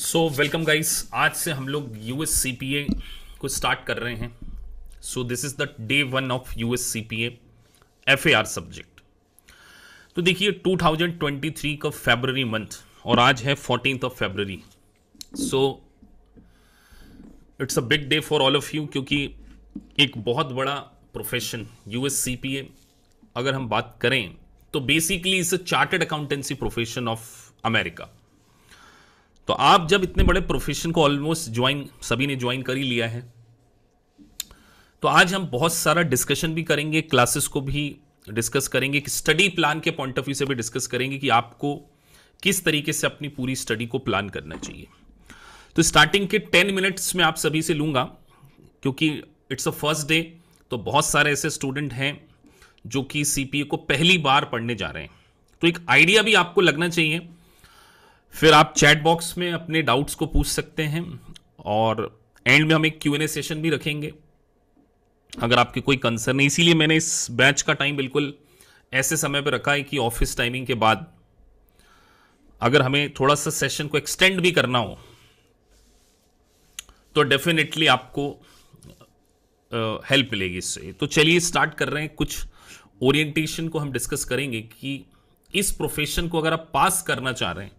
So welcome guys आज से हम लोग U S C P A को स्टार्ट कर रहे हैं so this is the day one of U S C P F A R subject तो देखिए 2023 का फेबररी मंथ और आज है fourteen of February so it's a big day for all of you क्योंकि एक बहुत बड़ा profession U S C P A अगर हम बात करें तो बेसिकली इस chartered accountancy profession of America तो आप जब इतने बड़े प्रोफेशन को ऑलमोस्ट ज्वाइन सभी ने ज्वाइन कर ही लिया है तो आज हम बहुत सारा डिस्कशन भी करेंगे क्लासेस को भी डिस्कस करेंगे कि स्टडी प्लान के पॉइंट ऑफ व्यू से भी डिस्कस करेंगे कि आपको किस तरीके से अपनी पूरी स्टडी को प्लान करना चाहिए तो स्टार्टिंग के टेन मिनट्स में आप सभी से लूंगा क्योंकि इट्स अ फर्स्ट डे तो बहुत सारे ऐसे स्टूडेंट हैं जो कि सी को पहली बार पढ़ने जा रहे हैं तो एक आइडिया भी आपको लगना चाहिए फिर आप चैट बॉक्स में अपने डाउट्स को पूछ सकते हैं और एंड में हम एक क्यू एन ए सेशन भी रखेंगे अगर आपके कोई कंसर्न है इसीलिए मैंने इस बैच का टाइम बिल्कुल ऐसे समय पर रखा है कि ऑफिस टाइमिंग के बाद अगर हमें थोड़ा सा सेशन को एक्सटेंड भी करना हो तो डेफिनेटली आपको हेल्प मिलेगी इससे तो चलिए स्टार्ट कर रहे हैं कुछ ओरिएंटेशन को हम डिस्कस करेंगे कि इस प्रोफेशन को अगर आप पास करना चाह रहे हैं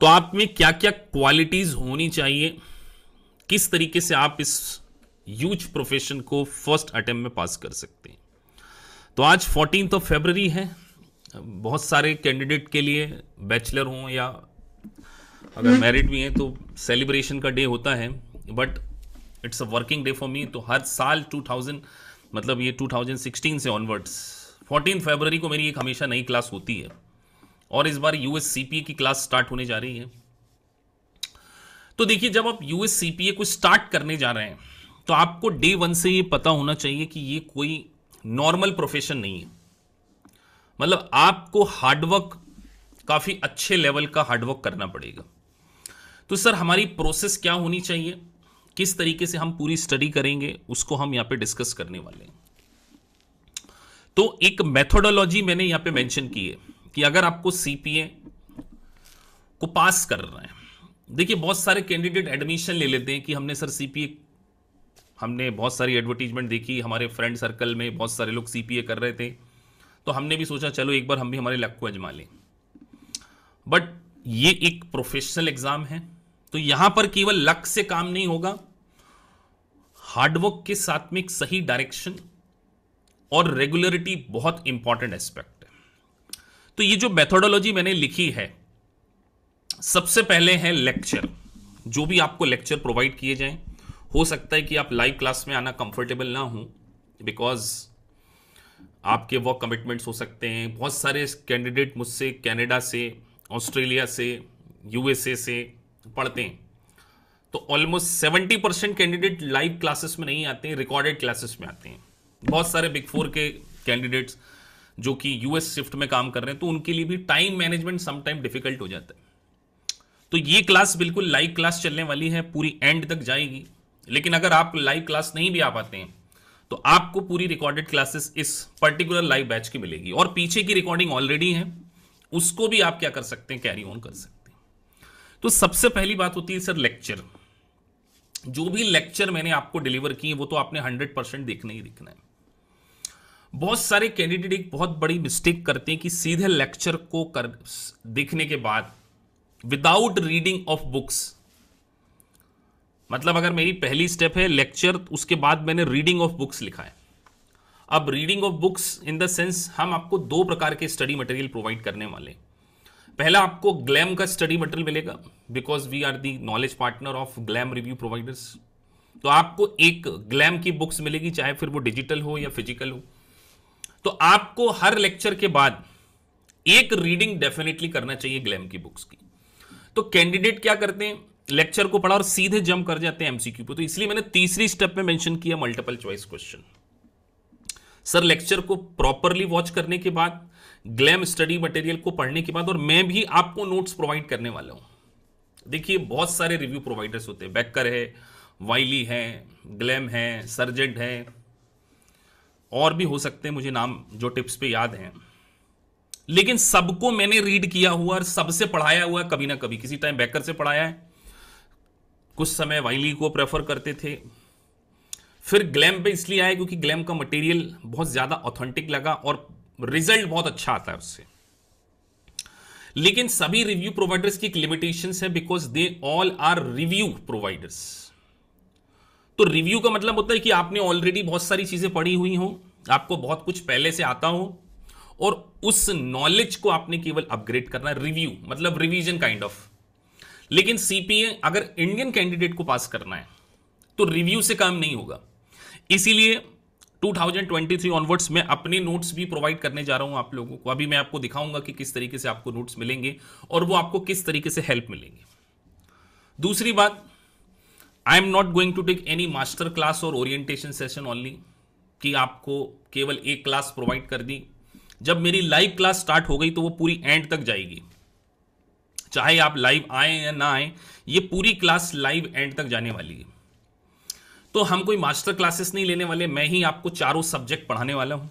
तो आप में क्या क्या क्वालिटीज होनी चाहिए किस तरीके से आप इस यूज प्रोफेशन को फर्स्ट अटेम्प्ट में पास कर सकते हैं तो आज फोर्टीन ऑफ फेबररी है बहुत सारे कैंडिडेट के लिए बैचलर हों या अगर मैरिड hmm. भी हैं तो सेलिब्रेशन का डे होता है but it's a working day for me तो हर साल 2000 मतलब ये 2016 से ऑनवर्ड्स 14 फरवरी को मेरी एक हमेशा नई क्लास होती है और इस बार यूएस सीपीए की क्लास स्टार्ट होने जा रही है तो देखिए जब आप यूएस सीपीए को स्टार्ट करने जा रहे हैं तो आपको डे वन से ये पता होना चाहिए कि ये कोई नॉर्मल प्रोफेशन नहीं है मतलब आपको हार्डवर्क काफ़ी अच्छे लेवल का हार्डवर्क करना पड़ेगा तो सर हमारी प्रोसेस क्या होनी चाहिए किस तरीके से हम पूरी स्टडी करेंगे उसको हम यहाँ पे डिस्कस करने वाले हैं तो एक मेथोडोलॉजी मैंने यहाँ पे मेंशन की है कि अगर आपको सीपीए को पास कर रहे हैं देखिए बहुत सारे कैंडिडेट एडमिशन ले लेते हैं कि हमने सर सीपीए हमने बहुत सारी एडवर्टीजमेंट देखी हमारे फ्रेंड सर्कल में बहुत सारे लोग सीपीए कर रहे थे तो हमने भी सोचा चलो एक बार हम भी हमारे लक को अजमा लें बट ये एक प्रोफेशनल एग्जाम है तो यहां पर केवल लक से काम नहीं होगा हार्डवर्क के साथ में एक सही डायरेक्शन और रेगुलरिटी बहुत इंपॉर्टेंट एस्पेक्ट तो ये जो मेथोडोलॉजी मैंने लिखी है सबसे पहले है लेक्चर जो भी आपको लेक्चर प्रोवाइड किए जाएं हो सकता है कि आप लाइव क्लास में आना कंफर्टेबल ना हो बिकॉज आपके वर्क कमिटमेंट्स हो सकते हैं बहुत सारे कैंडिडेट मुझसे कैनेडा से ऑस्ट्रेलिया से यूएसए से पढ़ते हैं तो almost seventy percent candidate live classes में नहीं आते हैं रिकॉर्डेड क्लासेस में आते हैं बहुत सारे बिग फोर के कैंडिडेट्स जो कि यूएस शिफ्ट में काम कर रहे हैं तो उनके लिए भी टाइम मैनेजमेंट समटाइम डिफिकल्ट हो जाता है तो ये क्लास बिल्कुल लाइव क्लास चलने वाली है पूरी एंड तक जाएगी लेकिन अगर आप लाइव क्लास नहीं भी आ पाते हैं तो आपको पूरी रिकॉर्डेड क्लासेस इस पर्टिकुलर लाइव बैच की मिलेगी और पीछे की रिकॉर्डिंग ऑलरेडी है उसको भी आप क्या कर सकते हैं कैरी ऑन कर सकते हैं तो सबसे पहली बात होती है सर लेक्चर जो भी लेक्चर मैंने आपको डिलीवर किए वो तो आपने हंड्रेड परसेंट देखना ही देखना है बहुत सारे कैंडिडेट एक बहुत बड़ी मिस्टेक करते हैं कि सीधे लेक्चर को कर देखने के बाद विदाउट रीडिंग ऑफ बुक्स मतलब अगर मेरी पहली स्टेप है लेक्चर उसके बाद मैंने रीडिंग ऑफ बुक्स लिखा है अब reading of books in the sense हम आपको दो प्रकार के स्टडी मटेरियल प्रोवाइड करने वाले पहला आपको ग्लैम का स्टडी मटेरियल मिलेगा because we are the knowledge partner of Gleim review providers तो आपको एक ग्लैम की बुक्स मिलेगी चाहे फिर वो डिजिटल हो या फिजिकल हो तो आपको हर लेक्चर के बाद एक रीडिंग डेफिनेटली करना चाहिए ग्लैम की बुक्स की तो कैंडिडेट क्या करते हैं लेक्चर को पढ़ा और सीधे जंप कर जाते हैं एमसीक्यू पे तो इसलिए मैंने तीसरी स्टेप में मेंशन किया multiple choice question sir lecture को प्रॉपरली वॉच करने के बाद ग्लैम स्टडी मटेरियल को पढ़ने के बाद और मैं भी आपको नोट्स प्रोवाइड करने वाला हूं देखिए बहुत सारे रिव्यू प्रोवाइडर्स होते हैं बैकर है वाइली है ग्लैम है सर्जेंट है और भी हो सकते हैं मुझे नाम जो टिप्स पे याद हैं लेकिन सबको मैंने रीड किया हुआ और सबसे पढ़ाया हुआ कभी ना कभी किसी टाइम बैकर से पढ़ाया है कुछ समय वाइली को प्रेफर करते थे फिर ग्लैम पे इसलिए आए क्योंकि ग्लैम का मटेरियल बहुत ज़्यादा ऑथेंटिक लगा और रिजल्ट बहुत अच्छा आता है उससे लेकिन सभी रिव्यू प्रोवाइडर्स की एक लिमिटेशन है because they all are review providers तो रिव्यू का मतलब होता है कि आपने ऑलरेडी बहुत सारी चीज़ें पढ़ी हुई हो आपको बहुत कुछ पहले से आता हो और उस नॉलेज को आपने केवल अपग्रेड करना है रिव्यू मतलब रिवीजन काइंड ऑफ लेकिन सीपीए अगर इंडियन कैंडिडेट को पास करना है तो रिव्यू से काम नहीं होगा इसीलिए 2023 ऑनवर्ड्स मैं अपने नोट्स भी प्रोवाइड करने जा रहा हूं आप लोगों को अभी मैं आपको दिखाऊंगा कि किस तरीके से आपको नोट्स मिलेंगे और वो आपको किस तरीके से हेल्प मिलेंगे दूसरी बात I am not going to take any master class और ओरिएंटेशन सेशन ओनली कि आपको केवल एक क्लास प्रोवाइड कर दी जब मेरी लाइव क्लास स्टार्ट हो गई तो वो पूरी एंड तक जाएगी चाहे आप लाइव आए या ना आए ये पूरी क्लास लाइव एंड तक जाने वाली है तो हम कोई मास्टर क्लासेस नहीं लेने वाले मैं ही आपको चारों सब्जेक्ट पढ़ाने वाला हूं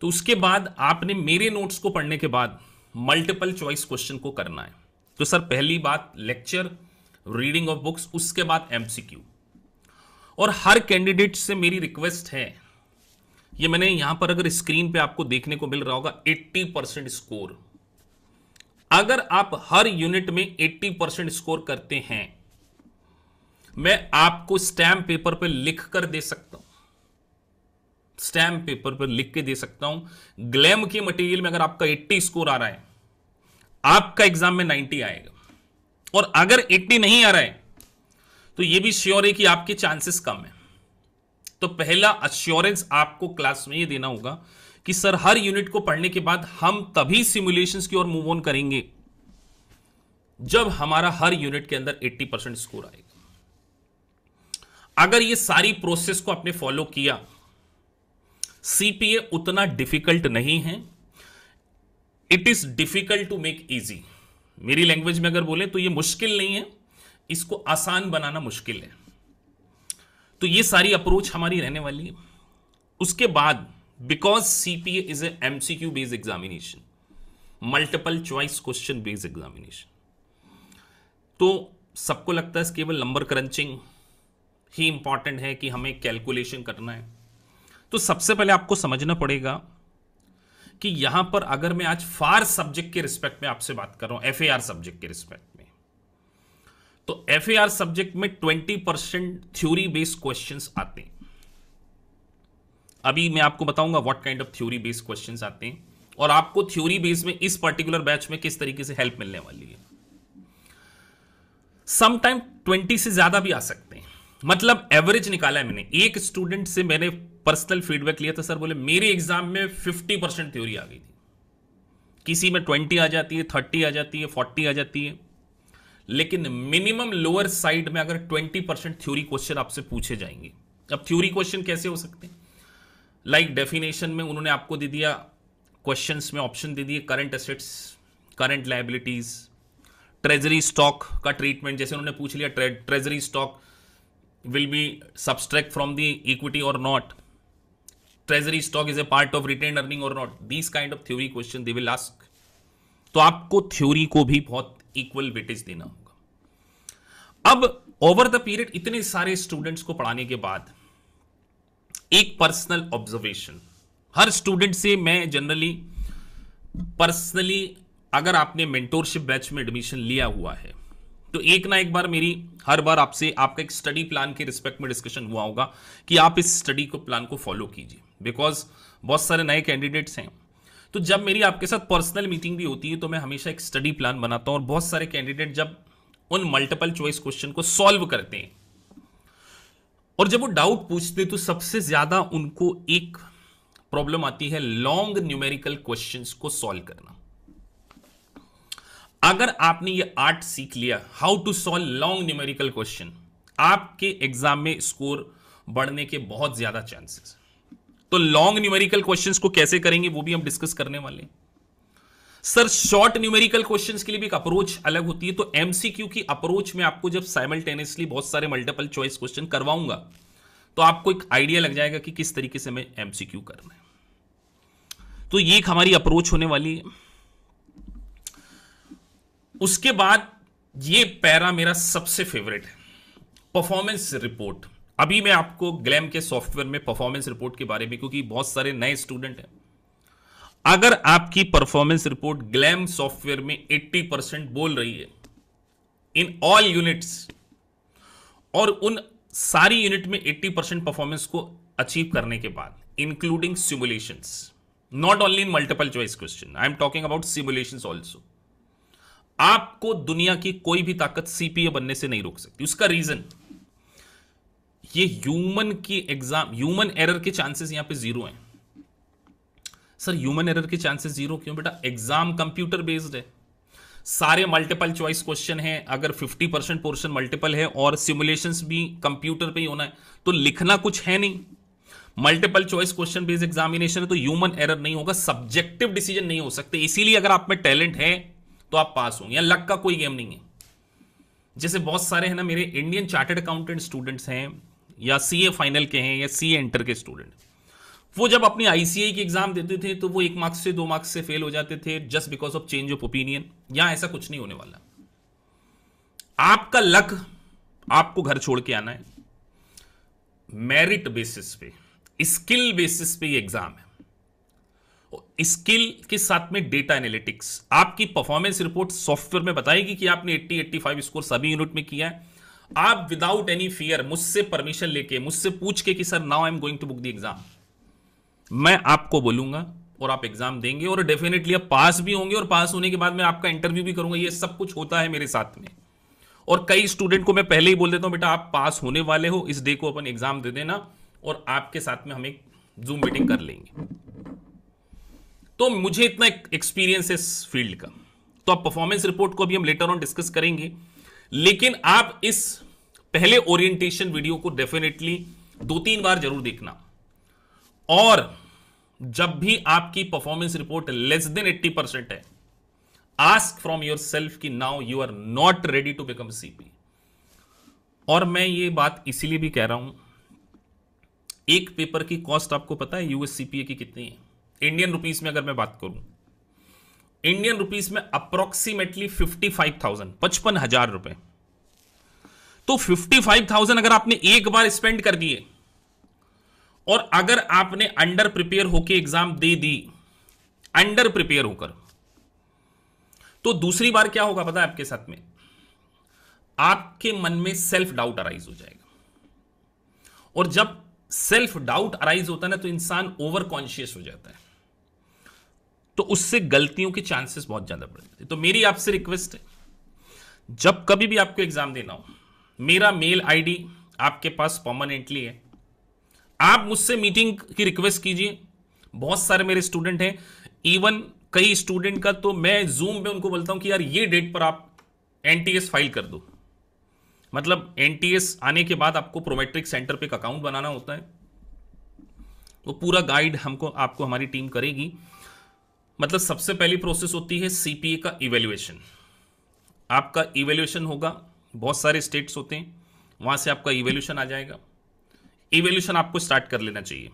तो उसके बाद आपने मेरे नोट्स को पढ़ने के बाद मल्टीपल चॉइस क्वेश्चन को करना है तो सर पहली बात लेक्चर रीडिंग ऑफ बुक्स उसके बाद एमसीक्यू और हर कैंडिडेट से मेरी रिक्वेस्ट है ये मैंने यहां पर अगर स्क्रीन पे आपको देखने को मिल रहा होगा 80 परसेंट स्कोर अगर आप हर यूनिट में 80 परसेंट स्कोर करते हैं मैं आपको स्टैम्प पेपर पे लिख कर दे सकता हूं स्टैम्प पेपर पर लिख के दे सकता हूं ग्लैम के मटेरियल में अगर आपका 80 स्कोर आ रहा है आपका एग्जाम में 90 आएगा और अगर 80 नहीं आ रहा है तो ये भी श्योर है कि आपके चांसेस कम है तो पहला अश्योरेंस आपको क्लास में ये देना होगा कि सर हर यूनिट को पढ़ने के बाद हम तभी सिमुलेशंस की ओर मूव ऑन करेंगे जब हमारा हर यूनिट के अंदर 80 परसेंट स्कोर आएगा अगर ये सारी प्रोसेस को आपने फॉलो किया सीपीए उतना डिफिकल्ट नहीं है it is difficult to make easy मेरी लैंग्वेज में अगर बोले तो ये मुश्किल नहीं है इसको आसान बनाना मुश्किल है तो ये सारी अप्रोच हमारी रहने वाली है उसके बाद because CPA is a MCQ based examination multiple choice question based examination तो सबको लगता है केवल नंबर क्रंचिंग ही इंपॉर्टेंट है कि हमें कैलकुलेशन करना है तो सबसे पहले आपको समझना पड़ेगा कि यहां पर अगर मैं आज फार सब्जेक्ट के रिस्पेक्ट में आपसे बात कर रहा हूं एफ सब्जेक्ट के रिस्पेक्ट में तो एफ सब्जेक्ट में twenty percent theory based question आते हैं अभी मैं आपको बताऊंगा what kind of theory based question आते हैं और आपको थ्योरी बेस में इस पर्टिकुलर बैच में किस तरीके से हेल्प मिलने वाली है समटाइम ट्वेंटी से ज्यादा भी आ सकते मतलब एवरेज निकाला है मैंने एक स्टूडेंट से मैंने पर्सनल फीडबैक लिया था तो सर बोले मेरी एग्जाम में फिफ्टी परसेंट थ्योरी आ गई थी किसी में ट्वेंटी आ जाती है थर्टी आ जाती है फोर्टी आ जाती है लेकिन मिनिमम लोअर साइड में अगर ट्वेंटी परसेंट थ्योरी क्वेश्चन आपसे पूछे जाएंगे अब थ्योरी क्वेश्चन कैसे हो सकते हैं लाइक डेफिनेशन में उन्होंने आपको दे दिया क्वेश्चन में ऑप्शन दे दिए current assets current liabilities treasury stock का ट्रीटमेंट जैसे उन्होंने पूछ लिया treasury stock will be subtract from the equity or not treasury stock is a part of retained earning or not these kind of theory question they will ask तो आपको theory को भी बहुत इक्वल वेटेज देना होगा अब over the period इतने सारे स्टूडेंट्स को पढ़ाने के बाद एक पर्सनल ऑब्जर्वेशन हर स्टूडेंट से मैं जनरली पर्सनली अगर आपने मेंटोरशिप बैच में एडमिशन लिया हुआ है तो एक ना एक बार मेरी हर बार आपसे आपका एक स्टडी प्लान के रिस्पेक्ट में डिस्कशन हुआ होगा कि आप इस स्टडी को प्लान को फॉलो कीजिए बिकॉज बहुत सारे नए कैंडिडेट्स हैं तो जब मेरी आपके साथ पर्सनल मीटिंग भी होती है तो मैं हमेशा एक स्टडी प्लान बनाता हूँ और बहुत सारे कैंडिडेट जब उन मल्टीपल चॉइस क्वेश्चन को सॉल्व करते हैं और जब वो डाउट पूछते हैं तो सबसे ज्यादा उनको एक प्रॉब्लम आती है लॉन्ग न्यूमेरिकल क्वेश्चंस को सॉल्व करना अगर आपने ये आर्ट सीख लिया how to solve long numerical question आपके एग्जाम में स्कोर बढ़ने के बहुत ज्यादा चांसेस तो लॉन्ग न्यूमेरिकल क्वेश्चन को कैसे करेंगे वो भी हम डिस्कस करने वाले हैं सर शॉर्ट न्यूमेरिकल क्वेश्चंस के लिए भी एक अप्रोच अलग होती है तो एमसीक्यू की अप्रोच में आपको जब साइमल्टेनियसली बहुत सारे मल्टीपल चॉइस क्वेश्चन करवाऊंगा तो आपको एक आइडिया लग जाएगा कि किस तरीके से हमें एमसीक्यू करना है तो ये एक हमारी अप्रोच होने वाली है उसके बाद ये पैरा मेरा सबसे फेवरेट है परफॉर्मेंस रिपोर्ट अभी मैं आपको ग्लैम के सॉफ्टवेयर में परफॉर्मेंस रिपोर्ट के बारे में क्योंकि बहुत सारे नए स्टूडेंट हैं अगर आपकी परफॉर्मेंस रिपोर्ट ग्लैम सॉफ्टवेयर में 80 परसेंट बोल रही है इन ऑल यूनिट्स और उन सारी यूनिट में 80 परसेंट परफॉर्मेंस को अचीव करने के बाद including simulations not only in multiple choice question I am talking about simulations also आपको दुनिया की कोई भी ताकत सीपीए बनने से नहीं रोक सकती उसका रीजन ये ह्यूमन की एग्जाम ह्यूमन एरर के चांसेस यहां पे जीरो हैं सर ह्यूमन एरर के चांसेस जीरो क्यों बेटा एग्जाम कंप्यूटर बेस्ड है सारे मल्टीपल चॉइस क्वेश्चन है अगर 50 परसेंट पोर्शन मल्टीपल है और सिमुलेशन भी कंप्यूटर पे ही होना है तो लिखना कुछ है नहीं multiple choice question based examination है तो ह्यूमन एरर नहीं होगा सब्जेक्टिव डिसीजन नहीं हो सकते इसीलिए अगर आप में टैलेंट है तो आप पास होंगे या लक का कोई गेम नहीं है जैसे बहुत सारे हैं ना मेरे इंडियन चार्टर्ड अकाउंटेंट स्टूडेंट्स हैं या सी ए फाइनल के हैं या सी एंटर के स्टूडेंट वो जब अपनी आईसीआई की एग्जाम देते थे तो वो एक मार्क्स से दो मार्क्स से फेल हो जाते थे just because of change of opinion या ऐसा कुछ नहीं होने वाला आपका लक आपको घर छोड़ के आना है मेरिट बेसिस पे स्किल बेसिस पे एग्जाम है स्किल के साथ में डेटा एनालिटिक्स आपकी परफॉर्मेंस रिपोर्ट सॉफ्टवेयर में बताएगी कि आपने 80 85 स्कोर सभी यूनिट में किया है आप विदाउट एनी फियर मुझसे परमिशन लेके मुझसे पूछ के कि sir now I am going to book the exam मैं आपको बोलूंगा और आप एग्जाम देंगे और डेफिनेटली आप पास भी होंगे और पास होने के बाद मैं आपका इंटरव्यू भी करूंगा ये सब कुछ होता है मेरे साथ में और कई स्टूडेंट को मैं पहले ही बोल देता हूं बेटा आप पास होने वाले हो इस डे को अपन एग्जाम दे देना और आपके साथ में हम एक जूम मीटिंग कर लेंगे तो मुझे इतना एक्सपीरियंस है इस फील्ड का तो आप परफॉर्मेंस रिपोर्ट को भी हम लेटर ऑन डिस्कस करेंगे लेकिन आप इस पहले ओरिएंटेशन वीडियो को डेफिनेटली दो तीन बार जरूर देखना और जब भी आपकी performance report less than 80 percent है आस्क फ्रॉम योर सेल्फ की now you are not ready to become CP और मैं ये बात इसीलिए भी कह रहा हूं एक पेपर की कॉस्ट आपको पता है यूएससीपीए की कितनी है इंडियन रुपीस में अगर मैं बात करूं इंडियन रुपीस में अप्रोक्सीमेटली फिफ्टी फाइव थाउजेंड पचपन हजार रुपए तो फिफ्टी फाइव थाउजेंड अगर आपने एक बार स्पेंड कर दिए और अगर आपने अंडर प्रिपेयर होकर एग्जाम दे दी अंडर प्रिपेयर होकर तो दूसरी बार क्या होगा पता है आपके साथ में आपके मन में सेल्फ डाउट अराइज हो जाएगा और जब सेल्फ डाउट अराइज होता है ना तो इंसान ओवर कॉन्शियस हो जाता है तो उससे गलतियों के चांसेस बहुत ज़्यादा बढ़ जाते तो मेरी आपसे रिक्वेस्ट है जब कभी भी आपको एग्ज़ाम देना हो मेरा मेल आईडी आपके पास परमानेंटली है आप मुझसे मीटिंग की रिक्वेस्ट कीजिए बहुत सारे मेरे स्टूडेंट हैं इवन कई स्टूडेंट का तो मैं जूम में उनको बोलता हूं कि यार ये डेट पर आप एनटीएस फाइल कर दो मतलब एनटीएस आने के बाद आपको प्रोमेट्रिक सेंटर पे एक अकाउंट बनाना होता है वो पूरा गाइड हमको आपको हमारी टीम करेगी मतलब सबसे पहली प्रोसेस होती है सीपीए का इवेल्युएशन आपका इवेल्युएशन होगा बहुत सारे स्टेट्स होते हैं वहां से आपका इवेल्यूशन आ जाएगा इवेल्यूशन आपको स्टार्ट कर लेना चाहिए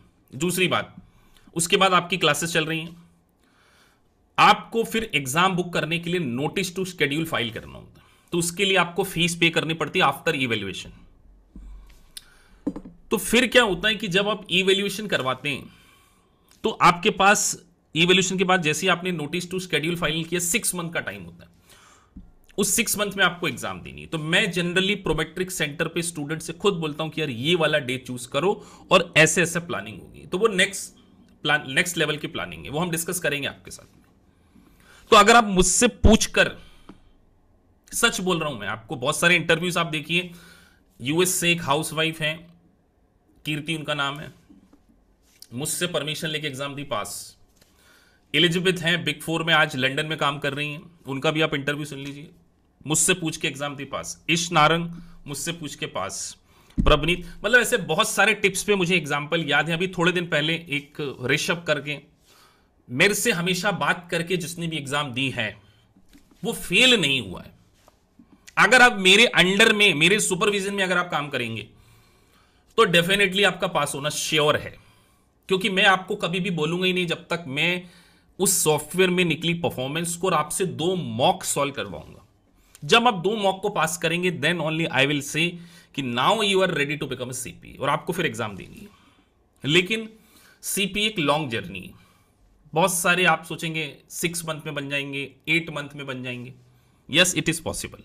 दूसरी बात उसके बाद आपकी क्लासेस चल रही हैं आपको फिर एग्जाम बुक करने के लिए नोटिस टू शेड्यूल फाइल करना होता तो उसके लिए आपको फीस पे करनी पड़ती है आफ्टर इवेल्युएशन तो फिर क्या होता है कि जब आप इवेल्युएशन करवाते हैं तो आपके पास ई के बाद जैसे ही आपने नोटिस टू शेड्यूल फाइनल किया सिक्स मंथ का टाइम होता है उस सिक्स मंथ में आपको एग्जाम देनी है तो मैं जनरली प्रोमेट्रिक सेंटर पे स्टूडेंट से खुद बोलता हूं कि यार ये वाला डे चूज करो और ऐसे ऐसे प्लानिंग होगी तो वो नेक्स्ट प्लान नेक्स्ट लेवल की प्लानिंग है वो हम डिस्कस करेंगे आपके साथ में तो अगर आप मुझसे पूछकर सच बोल रहा हूं मैं आपको बहुत सारे इंटरव्यूज आप देखिए यूएस से एक हाउस वाइफ है कीर्ति उनका नाम है मुझसे परमिशन लेके एग्जाम दी पास एलिजिबेथ हैं बिग फोर में आज लंदन में काम कर रही हैं उनका भी आप इंटरव्यू सुन लीजिए मुझसे पूछ के एग्जाम थी पास इश नारंग मुझसे पूछ के पास प्रभनीत मतलब ऐसे बहुत सारे टिप्स पे मुझे एग्जाम्पल याद है अभी थोड़े दिन पहले एक ऋषभ करके मेरे से हमेशा बात करके जिसने भी एग्जाम दी है वो फेल नहीं हुआ है अगर आप मेरे अंडर में मेरे सुपरविजन में अगर आप काम करेंगे तो डेफिनेटली आपका पास होना श्योर है क्योंकि मैं आपको कभी भी बोलूंगा ही नहीं जब तक मैं उस सॉफ्टवेयर में निकली परफॉर्मेंस को और आपसे दो मॉक सॉल्व करवाऊंगा जब आप दो मॉक को पास करेंगे then only I will say कि now you are ready to become a CP और आपको फिर एग्जाम देनी है लेकिन सीपी e एक लॉन्ग जर्नी है बहुत सारे आप सोचेंगे सिक्स मंथ में बन जाएंगे एट मंथ में बन जाएंगे यस इट इज पॉसिबल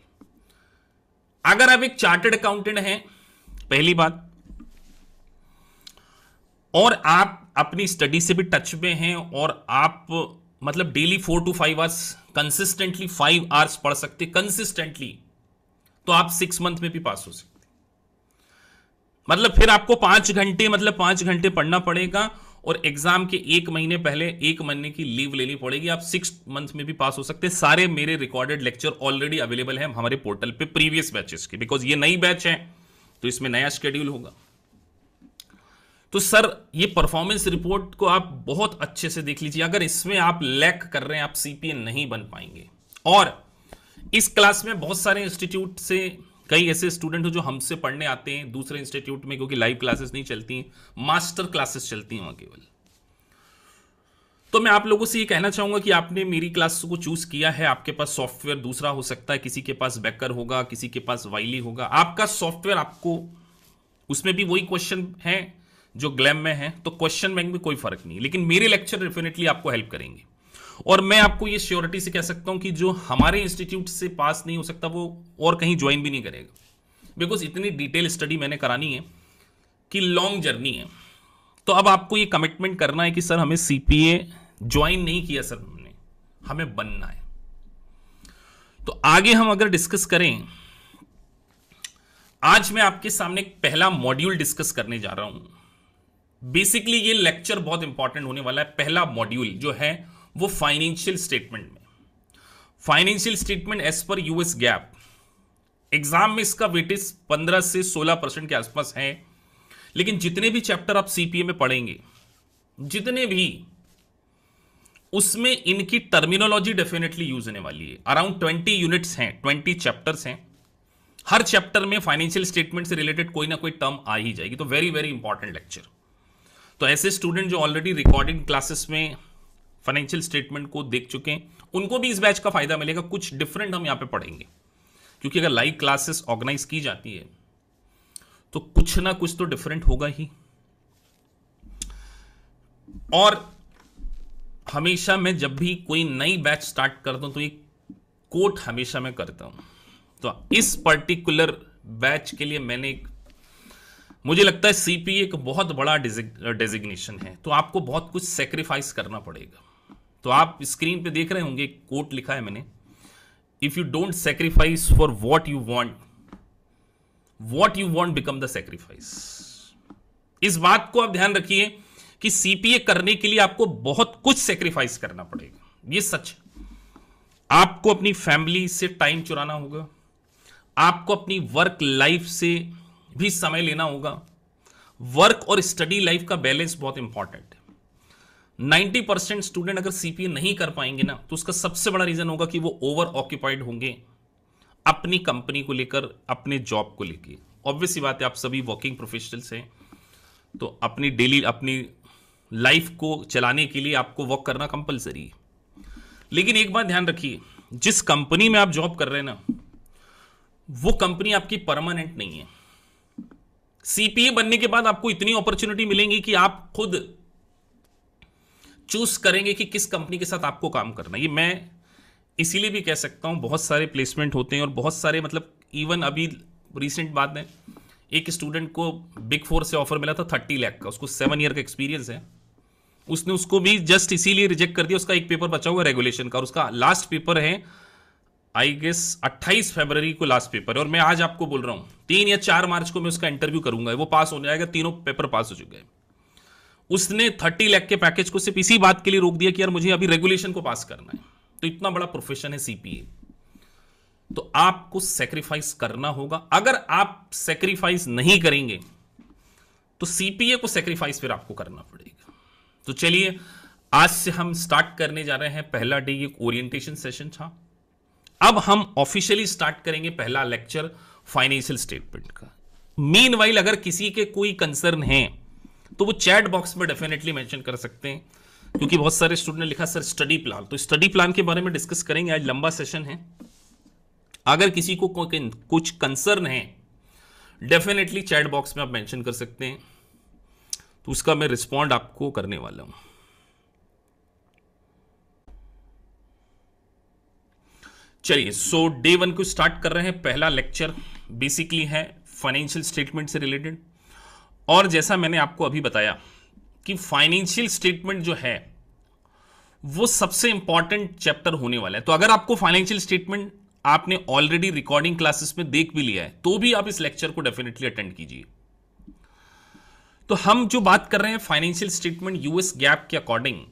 अगर आप एक चार्टर्ड अकाउंटेंट हैं पहली बात और आप अपनी स्टडी से भी टच में हैं और आप मतलब daily four to five hours consistently five hours पढ़ सकते कंसिस्टेंटली तो आप सिक्स मंथ में भी पास हो सकते मतलब फिर आपको पांच घंटे मतलब पांच घंटे पढ़ना पड़ेगा और एग्जाम के एक महीने पहले एक महीने की लीव लेनी पड़ेगी आप सिक्स मंथ में भी पास हो सकते हैं सारे मेरे रिकॉर्डेड लेक्चर ऑलरेडी अवेलेबल है हमारे पोर्टल पे प्रीवियस बैचेस के बिकॉज ये नई बैच है तो इसमें नया शेड्यूल होगा तो सर ये परफॉर्मेंस रिपोर्ट को आप बहुत अच्छे से देख लीजिए अगर इसमें आप लैक कर रहे हैं आप सीपीए नहीं बन पाएंगे और इस क्लास में बहुत सारे इंस्टीट्यूट से कई ऐसे स्टूडेंट हो जो हमसे पढ़ने आते हैं दूसरे इंस्टीट्यूट में क्योंकि लाइव क्लासेस नहीं चलती मास्टर क्लासेस चलती हैं वहां केवल तो मैं आप लोगों से ये कहना चाहूंगा कि आपने मेरी क्लास को चूज किया है आपके पास सॉफ्टवेयर दूसरा हो सकता है किसी के पास बैकर होगा किसी के पास वाइली होगा आपका सॉफ्टवेयर आपको उसमें भी वही क्वेश्चन है जो ग्लैम में है तो क्वेश्चन बैंक में कोई फर्क नहीं लेकिन मेरे लेक्चर डेफिनेटली आपको हेल्प करेंगे और मैं आपको ये श्योरिटी से कह सकता हूं कि जो हमारे इंस्टीट्यूट से पास नहीं हो सकता वो और कहीं ज्वाइन भी नहीं करेगा बिकॉज इतनी डिटेल स्टडी मैंने करानी है कि लॉन्ग जर्नी है तो अब आपको ये कमिटमेंट करना है कि सर हमें सीपीए ज्वाइन नहीं किया सर हमने हमें बनना है तो आगे हम अगर डिस्कस करें आज मैं आपके सामने पहला मॉड्यूल डिस्कस करने जा रहा हूं बेसिकली ये लेक्चर बहुत इंपॉर्टेंट होने वाला है पहला मॉड्यूल जो है वो फाइनेंशियल स्टेटमेंट में financial statement as per US GAAP exam में इसका वेटेज 15 से 16 परसेंट के आसपास है लेकिन जितने भी चैप्टर आप सीपीए में पढ़ेंगे जितने भी उसमें इनकी टर्मिनोलॉजी डेफिनेटली यूज होने वाली है अराउंड ट्वेंटी यूनिट्स हैं ट्वेंटी चैप्टर्स हैं हर चैप्टर में फाइनेंशियल स्टेटमेंट से रिलेटेड कोई ना कोई टर्म आ ही जाएगी तो वेरी वेरी इंपॉर्टेंट लेक्चर तो ऐसे स्टूडेंट जो ऑलरेडी रिकॉर्डिंग क्लासेस में फाइनेंशियल स्टेटमेंट को देख चुके हैं उनको भी इस बैच का फायदा मिलेगा कुछ डिफरेंट हम यहां पे पढ़ेंगे क्योंकि अगर लाइव क्लासेस ऑर्गेनाइज की जाती है तो कुछ ना कुछ तो डिफरेंट होगा ही और हमेशा मैं जब भी कोई नई बैच स्टार्ट करता हूं तो एक कोट हमेशा मैं करता हूं तो इस पर्टिकुलर बैच के लिए मैंने एक मुझे लगता है सीपीए e एक बहुत बड़ा डेजिग्नेशन है तो आपको बहुत कुछ सेक्रीफाइस करना पड़ेगा तो आप स्क्रीन पे देख रहे होंगे कोट लिखा है मैंने if you don't sacrifice for what you want what you want become the sacrifice इस बात को आप ध्यान रखिए कि सीपीए e करने के लिए आपको बहुत कुछ सेक्रीफाइस करना पड़ेगा ये सच आपको अपनी फैमिली से टाइम चुराना होगा आपको अपनी वर्क लाइफ से भी समय लेना होगा वर्क और स्टडी लाइफ का बैलेंस बहुत इंपॉर्टेंट है नाइन्टी परसेंट स्टूडेंट अगर सीपीए नहीं कर पाएंगे ना तो उसका सबसे बड़ा रीजन होगा कि वो ओवर ऑक्यूपाइड होंगे अपनी कंपनी को लेकर अपने जॉब को लेकर ऑब्वियस ही बात है आप सभी वर्किंग प्रोफेशनल्स हैं तो अपनी डेली अपनी लाइफ को चलाने के लिए आपको वर्क करना कंपलसरी है लेकिन एक बात ध्यान रखिए जिस कंपनी में आप जॉब कर रहे हैं ना वो कंपनी आपकी परमानेंट नहीं है सीपीए बनने के बाद आपको इतनी अपॉर्चुनिटी मिलेंगी कि आप खुद चूज करेंगे कि किस कंपनी के साथ आपको काम करना ये मैं इसीलिए भी कह सकता हूँ बहुत सारे प्लेसमेंट होते हैं और बहुत सारे मतलब इवन अभी रिसेंट बात है एक स्टूडेंट को बिग फोर से ऑफर मिला था थर्टी लैख का उसको सेवन ईयर का एक्सपीरियंस है उसने उसको भी जस्ट इसीलिए रिजेक्ट कर दिया उसका एक पेपर बचा हुआ रेगुलेशन का और उसका लास्ट पेपर है आई गेस 28 फरवरी को लास्ट पेपर है और मैं आज आपको बोल रहा हूं तीन या चार मार्च को मैं उसका इंटरव्यू करूंगा वो पास हो जाएगा तीनों पेपर पास हो चुके हैं उसने 30 लाख के पैकेज को सिर्फ इसी बात के लिए रोक दिया कि यार मुझे अभी रेगुलेशन को पास करना है तो इतना बड़ा प्रोफेशन है सीपीए तो आपको सेक्रीफाइस करना होगा अगर आप सेक्रीफाइस नहीं करेंगे तो सीपीए को सेक्रीफाइस फिर आपको करना पड़ेगा तो चलिए आज से हम स्टार्ट करने जा रहे हैं पहला डे एक ओरिएंटेशन सेशन था अब हम ऑफिशियली स्टार्ट करेंगे पहला लेक्चर फाइनेंशियल स्टेटमेंट का मीन वाइल अगर किसी के कोई कंसर्न है तो वो चैट बॉक्स में डेफिनेटली मेंशन कर सकते हैं क्योंकि बहुत सारे स्टूडेंट ने लिखा सर स्टडी प्लान तो स्टडी प्लान के बारे में डिस्कस करेंगे आज लंबा सेशन है अगर किसी को कुछ कंसर्न है डेफिनेटली चैट बॉक्स में आप मेंशन कर सकते हैं तो उसका मैं रिस्पॉन्ड आपको करने वाला हूं चलिए सो डे वन को स्टार्ट कर रहे हैं पहला लेक्चर बेसिकली है फाइनेंशियल स्टेटमेंट से रिलेटेड और जैसा मैंने आपको अभी बताया कि फाइनेंशियल स्टेटमेंट जो है वो सबसे इंपॉर्टेंट चैप्टर होने वाला है तो अगर आपको फाइनेंशियल स्टेटमेंट आपने ऑलरेडी रिकॉर्डिंग क्लासेस में देख भी लिया है तो भी आप इस लेक्चर को डेफिनेटली अटेंड कीजिए तो हम जो बात कर रहे हैं फाइनेंशियल स्टेटमेंट यूएस गैप के अकॉर्डिंग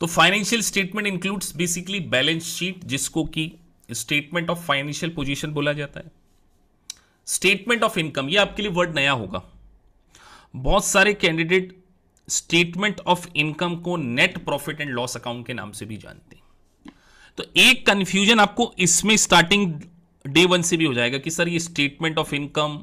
तो financial statement includes basically balance sheet जिसको कि स्टेटमेंट ऑफ फाइनेंशियल पोजीशन बोला जाता है स्टेटमेंट ऑफ इनकम ये आपके लिए वर्ड नया होगा बहुत सारे कैंडिडेट स्टेटमेंट ऑफ इनकम को net profit and loss account के नाम से भी जानते हैं तो एक कंफ्यूजन आपको इसमें स्टार्टिंग डे वन से भी हो जाएगा कि सर ये statement of income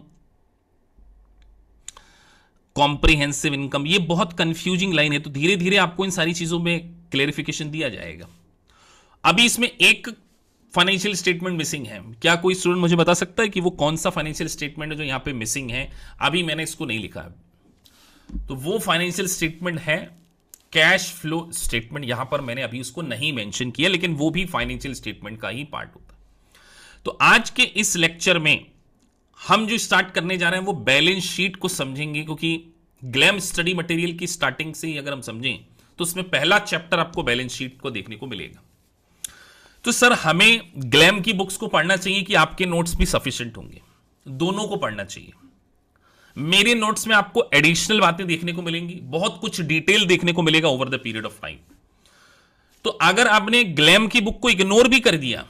comprehensive income ये बहुत कंफ्यूजिंग लाइन है तो धीरे धीरे आपको इन सारी चीजों में क्लेरिफिकेशन दिया जाएगा अभी इसमें एक फाइनेंशियल स्टेटमेंट मिसिंग है क्या कोई स्टूडेंट मुझे बता सकता है कि वो कौन सा फाइनेंशियल स्टेटमेंट है जो यहां पे मिसिंग है अभी मैंने इसको नहीं लिखा है तो वो फाइनेंशियल स्टेटमेंट है कैश फ्लो स्टेटमेंट यहां पर मैंने अभी उसको नहीं मेंशन किया लेकिन वो भी फाइनेंशियल स्टेटमेंट का ही पार्ट होता है तो आज के इस लेक्चर में हम जो स्टार्ट करने जा रहे हैं वो बैलेंस शीट को समझेंगे क्योंकि ग्लैम स्टडी मटेरियल की स्टार्टिंग से ही अगर हम समझें तो उसमें पहला चैप्टर आपको बैलेंस शीट को देखने को मिलेगा तो सर हमें ग्लैम की बुक्स को पढ़ना चाहिए कि आपके नोट्स भी सफिशियंट होंगे दोनों को पढ़ना चाहिए मेरे नोट्स में आपको एडिशनल बातें देखने को मिलेंगी बहुत कुछ डिटेल देखने को मिलेगा over the period of time तो अगर आपने ग्लैम की बुक को इग्नोर भी कर दिया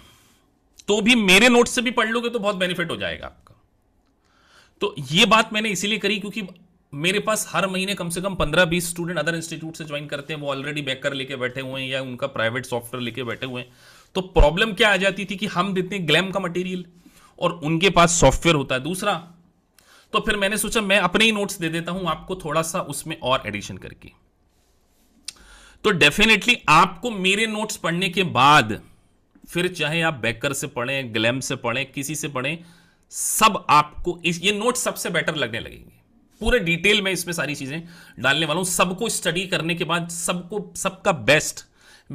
तो भी मेरे नोट्स से भी पढ़ लोगे तो बहुत बेनिफिट हो जाएगा आपका तो ये बात मैंने इसीलिए करी क्योंकि मेरे पास हर महीने कम से कम पंद्रह बीस स्टूडेंट अदर इंस्टीट्यूट से ज्वाइन करते हैं वो ऑलरेडी बैकर लेके बैठे हुए हैं या उनका प्राइवेट सॉफ्टवेयर लेके बैठे हुए हैं तो प्रॉब्लम क्या आ जाती थी कि हम देते हैं ग्लैम का मटेरियल और उनके पास सॉफ्टवेयर होता है दूसरा तो फिर मैंने सोचा मैं अपने ही नोट्स दे देता हूं आपको थोड़ा सा उसमें और एडिशन करके तो डेफिनेटली आपको मेरे नोट्स पढ़ने के बाद फिर चाहे आप बैकर से पढ़ें ग्लैम से पढ़ें किसी से पढ़ें सब आपको इस ये नोट्स सबसे बेटर लगने लगेंगे पूरे डिटेल में इसमें सारी चीज़ें डालने वाला हूं सबको स्टडी करने के बाद सबको सबका बेस्ट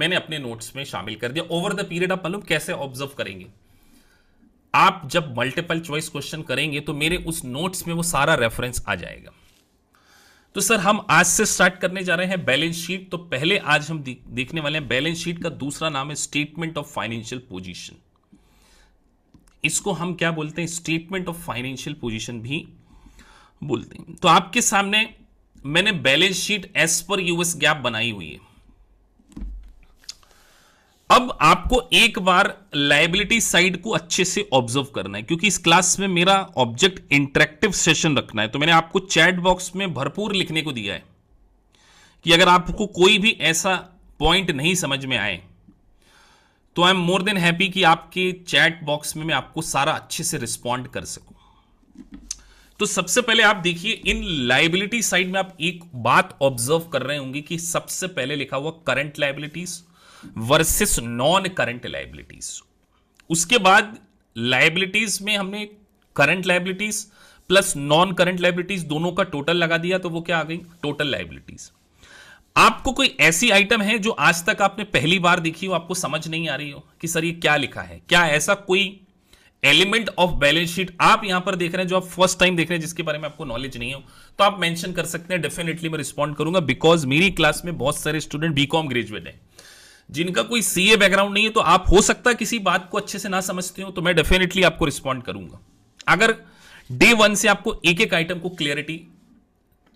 मैंने अपने नोट्स में शामिल कर दिया ओवर द पीरियड आप मालूम कैसे ऑब्जर्व करेंगे आप जब मल्टीपल चॉइस क्वेश्चन करेंगे तो मेरे उस नोट्स में वो सारा रेफरेंस आ जाएगा तो सर हम आज से स्टार्ट करने जा रहे हैं बैलेंस शीट तो पहले आज हम देखने वाले हैं बैलेंस शीट का दूसरा नाम है स्टेटमेंट ऑफ फाइनेंशियल पोजीशन इसको हम क्या बोलते हैं स्टेटमेंट ऑफ फाइनेंशियल पोजीशन भी बोलते हैं तो आपके सामने मैंने balance sheet as per US GAAP बनाई हुई है अब आपको एक बार लाइबिलिटी साइड को अच्छे से ऑब्जर्व करना है क्योंकि इस क्लास में मेरा ऑब्जेक्ट इंटरेक्टिव सेशन रखना है तो मैंने आपको चैट बॉक्स में भरपूर लिखने को दिया है कि अगर आपको कोई भी ऐसा पॉइंट नहीं समझ में आए तो I am more than happy कि आपके चैट बॉक्स में मैं आपको सारा अच्छे से रिस्पॉन्ड कर सकूं तो सबसे पहले आप देखिए इन लाइबिलिटी साइड में आप एक बात ऑब्जर्व कर रहे होंगे कि सबसे पहले लिखा हुआ current liabilities versus non current liabilities उसके बाद लाइबिलिटीज में हमने current liabilities plus non current liabilities दोनों का टोटल लगा दिया तो वो क्या आ गई टोटल लाइबिलिटीज आपको कोई ऐसी आइटम है जो आज तक आपने पहली बार देखी हो आपको समझ नहीं आ रही हो कि सर ये क्या लिखा है क्या ऐसा कोई एलिमेंट ऑफ बैलेंस शीट आप यहां पर देख रहे हैं जो आप फर्स्ट टाइम देख रहे हैं जिसके बारे में आपको नॉलेज नहीं हो तो आप मेंशन कर सकते हैं डेफिनेटली मैं रिस्पॉन्ड करूंगा बिकॉज मेरी क्लास में बहुत सारे स्टूडेंट बीकॉम ग्रेजुएट हैं जिनका कोई सीए बैकग्राउंड नहीं है तो आप हो सकता है किसी बात को अच्छे से ना समझते हो तो मैं डेफिनेटली आपको रिस्पॉन्ड करूंगा अगर डे वन से आपको एक एक आइटम को क्लियरिटी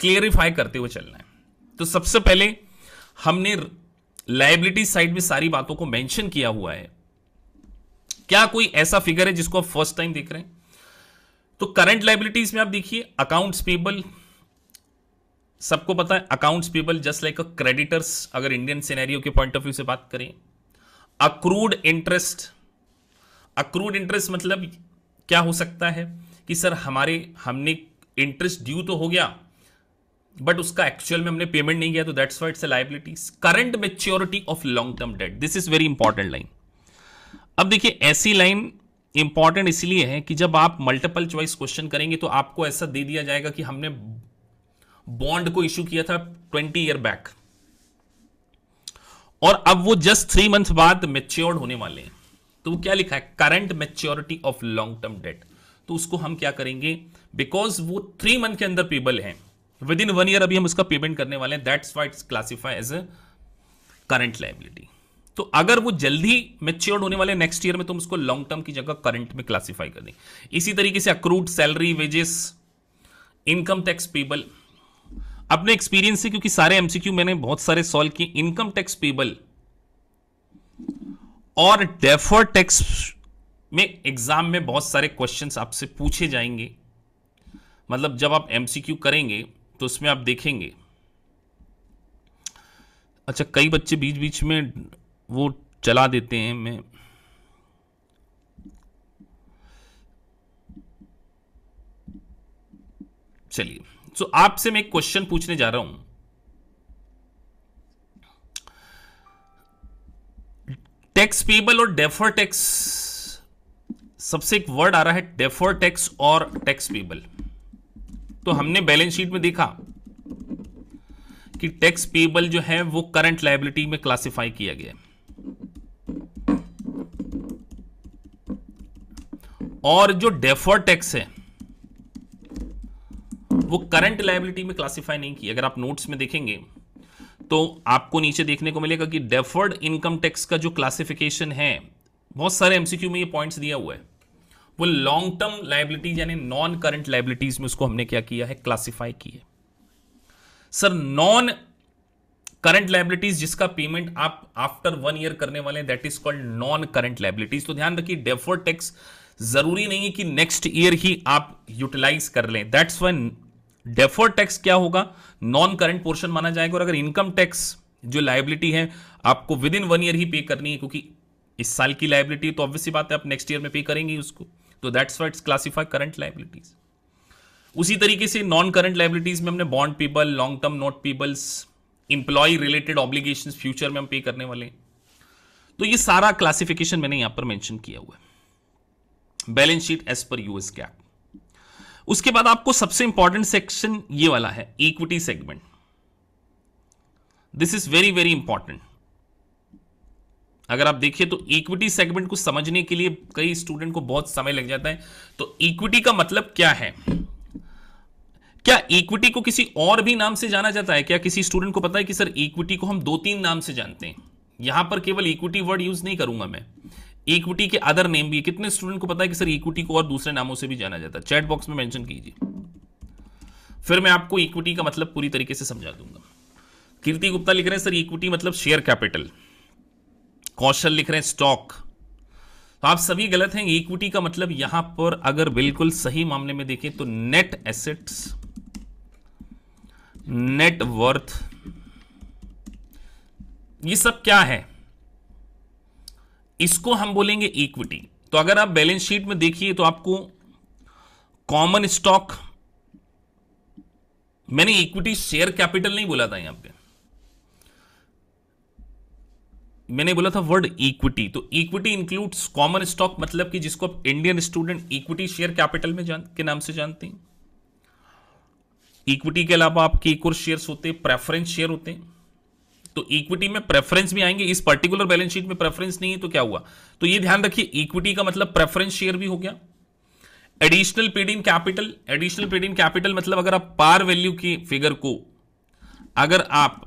क्लियरिफाई करते हुए चलना है तो सबसे पहले हमने लाइबिलिटी साइड में सारी बातों को मेंशन किया हुआ है क्या कोई ऐसा फिगर है जिसको आप फर्स्ट टाइम देख रहे हैं तो करंट लाइबिलिटीज में आप देखिए अकाउंट्स पेबल सबको पता है accounts payable just like a creditors अगर इंडियन सिनेरियो के पॉइंट ऑफ व्यू से बात करें अक्रूड इंटरेस्ट अक्रूड इंटरेस्ट मतलब क्या हो सकता है कि सर हमारे हमने इंटरेस्ट ड्यू तो हो गया बट उसका एक्चुअल में हमने पेमेंट नहीं किया तो that's why liabilities current maturity of long term debt this is very important line अब देखिए ऐसी लाइन इंपॉर्टेंट इसलिए है कि जब आप मल्टीपल चॉइस क्वेश्चन करेंगे तो आपको ऐसा दे दिया जाएगा कि हमने बॉन्ड को इश्यू किया था ट्वेंटी ईयर बैक और अब वो जस्ट थ्री मंथ बाद मेच्योर्ड होने वाले हैं तो वो क्या लिखा है current maturity of long term debt तो उसको हम क्या करेंगे बिकॉज वो थ्री मंथ के अंदर पेबल है विद इन वन ईयर अभी हम उसका पेमेंट करने वाले हैं that's why classify as a current liability तो अगर वो जल्दी मेच्योर्ड होने वाले नेक्स्ट ईयर में तुम तो उसको लॉन्ग टर्म की जगह करंट में क्लासिफाई कर दें इसी तरीके से accrued salary wages income tax payable अपने एक्सपीरियंस से क्योंकि सारे एमसीक्यू मैंने बहुत सारे सॉल्व किए इनकम टैक्स पेबल और डेफर टैक्स में एग्जाम में बहुत सारे क्वेश्चन आपसे पूछे जाएंगे मतलब जब आप एमसीक्यू करेंगे तो उसमें आप देखेंगे अच्छा कई बच्चे बीच बीच में वो चला देते हैं मैं चलिए सो so, आपसे मैं एक क्वेश्चन पूछने जा रहा हूं टैक्स पेबल और डेफर टैक्स सबसे एक वर्ड आ रहा है डेफर टैक्स और टैक्स पेबल तो हमने बैलेंस शीट में देखा कि टैक्स पेबल जो है वो करंट लाइबिलिटी में क्लासिफाई किया गया है और जो डेफर टैक्स है वो करंट लाइबिलिटी में क्लासिफाई नहीं की अगर आप नोट्स में देखेंगे तो आपको नीचे देखने को मिलेगा कि डेफर्ड इनकम टैक्स का जो क्लासिफिकेशन है बहुत सारे एमसीक्यू में ये पॉइंट्स दिया हुआ है वो लॉन्ग टर्म लाइबिलिटीज यानी नॉन करंट लाइबिलिटीज में उसको हमने क्या किया है क्लासिफाई की है सर नॉन करंट लाइबिलिटीज जिसका पेमेंट आप आफ्टर वन ईयर करने वाले हैं that is called non current liabilities तो ध्यान रखिए डेफोर टैक्स जरूरी नहीं है कि नेक्स्ट ईयर ही आप यूटिलाइज कर लें दैट्स वन डेफोर टैक्स क्या होगा नॉन करंट पोर्शन माना जाएगा और अगर इनकम टैक्स जो लाइबिलिटी है आपको विद इन वन ईयर ही पे करनी है क्योंकि इस साल की लाइबिलिटी तो ऑब्वियसली बात है आप नेक्स्ट ईयर में पे करेंगे उसको तो that's why it's classify current liabilities उसी तरीके से नॉन करंट लाइबिलिटीज में हमने bond payable long term note payables employee related obligation future में हम पे करने वाले तो ये सारा क्लासिफिकेशन मैंने यहां पर मेंशन किया हुआ है balance sheet as per US GAAP उसके बाद आपको सबसे इंपॉर्टेंट सेक्शन ये वाला है equity segment this is very very important अगर आप देखिए तो इक्विटी सेगमेंट को समझने के लिए कई स्टूडेंट को बहुत समय लग जाता है तो इक्विटी का मतलब क्या है क्या इक्विटी को किसी और भी नाम से जाना जाता है क्या किसी स्टूडेंट को पता है कि सर इक्विटी को हम दो तीन नाम से जानते हैं यहां पर केवल इक्विटी वर्ड यूज नहीं करूंगा मैं इक्विटी के अदर नेम भी कितने स्टूडेंट को पता है कि सर इक्विटी को और दूसरे नामों से भी जाना जाता है चैट बॉक्स में मेंशन कीजिए फिर मैं आपको इक्विटी का मतलब पूरी तरीके से समझा दूंगा कीर्ति गुप्ता लिख रहे हैं सर इक्विटी मतलब शेयर कैपिटल कौशल लिख रहे हैं स्टॉक तो आप सभी गलत हैं इक्विटी का मतलब यहां पर अगर बिल्कुल सही मामले में देखें तो नेट एसेट्स नेटवर्थ ये सब क्या है इसको हम बोलेंगे इक्विटी तो अगर आप बैलेंस शीट में देखिए तो आपको कॉमन स्टॉक मैंने इक्विटी शेयर कैपिटल नहीं बोला था यहां पे मैंने बोला था वर्ड इक्विटी तो इक्विटी इंक्लूड्स कॉमन स्टॉक मतलब कि जिसको आप Indian student equity share capital में जान के नाम से जानते हैं इक्विटी के अलावा आपके एक और शेयर्स होते हैं प्रेफरेंस शेयर होते हैं तो इक्विटी में प्रेफरेंस भी आएंगे इस पर्टिकुलर बैलेंस शीट में प्रेफरेंस नहीं है तो क्या हुआ तो ये ध्यान रखिए इक्विटी का मतलब प्रेफरेंस शेयर भी हो गया additional paid in capital additional paid in capital मतलब अगर आप पार वैल्यू की फिगर को अगर आप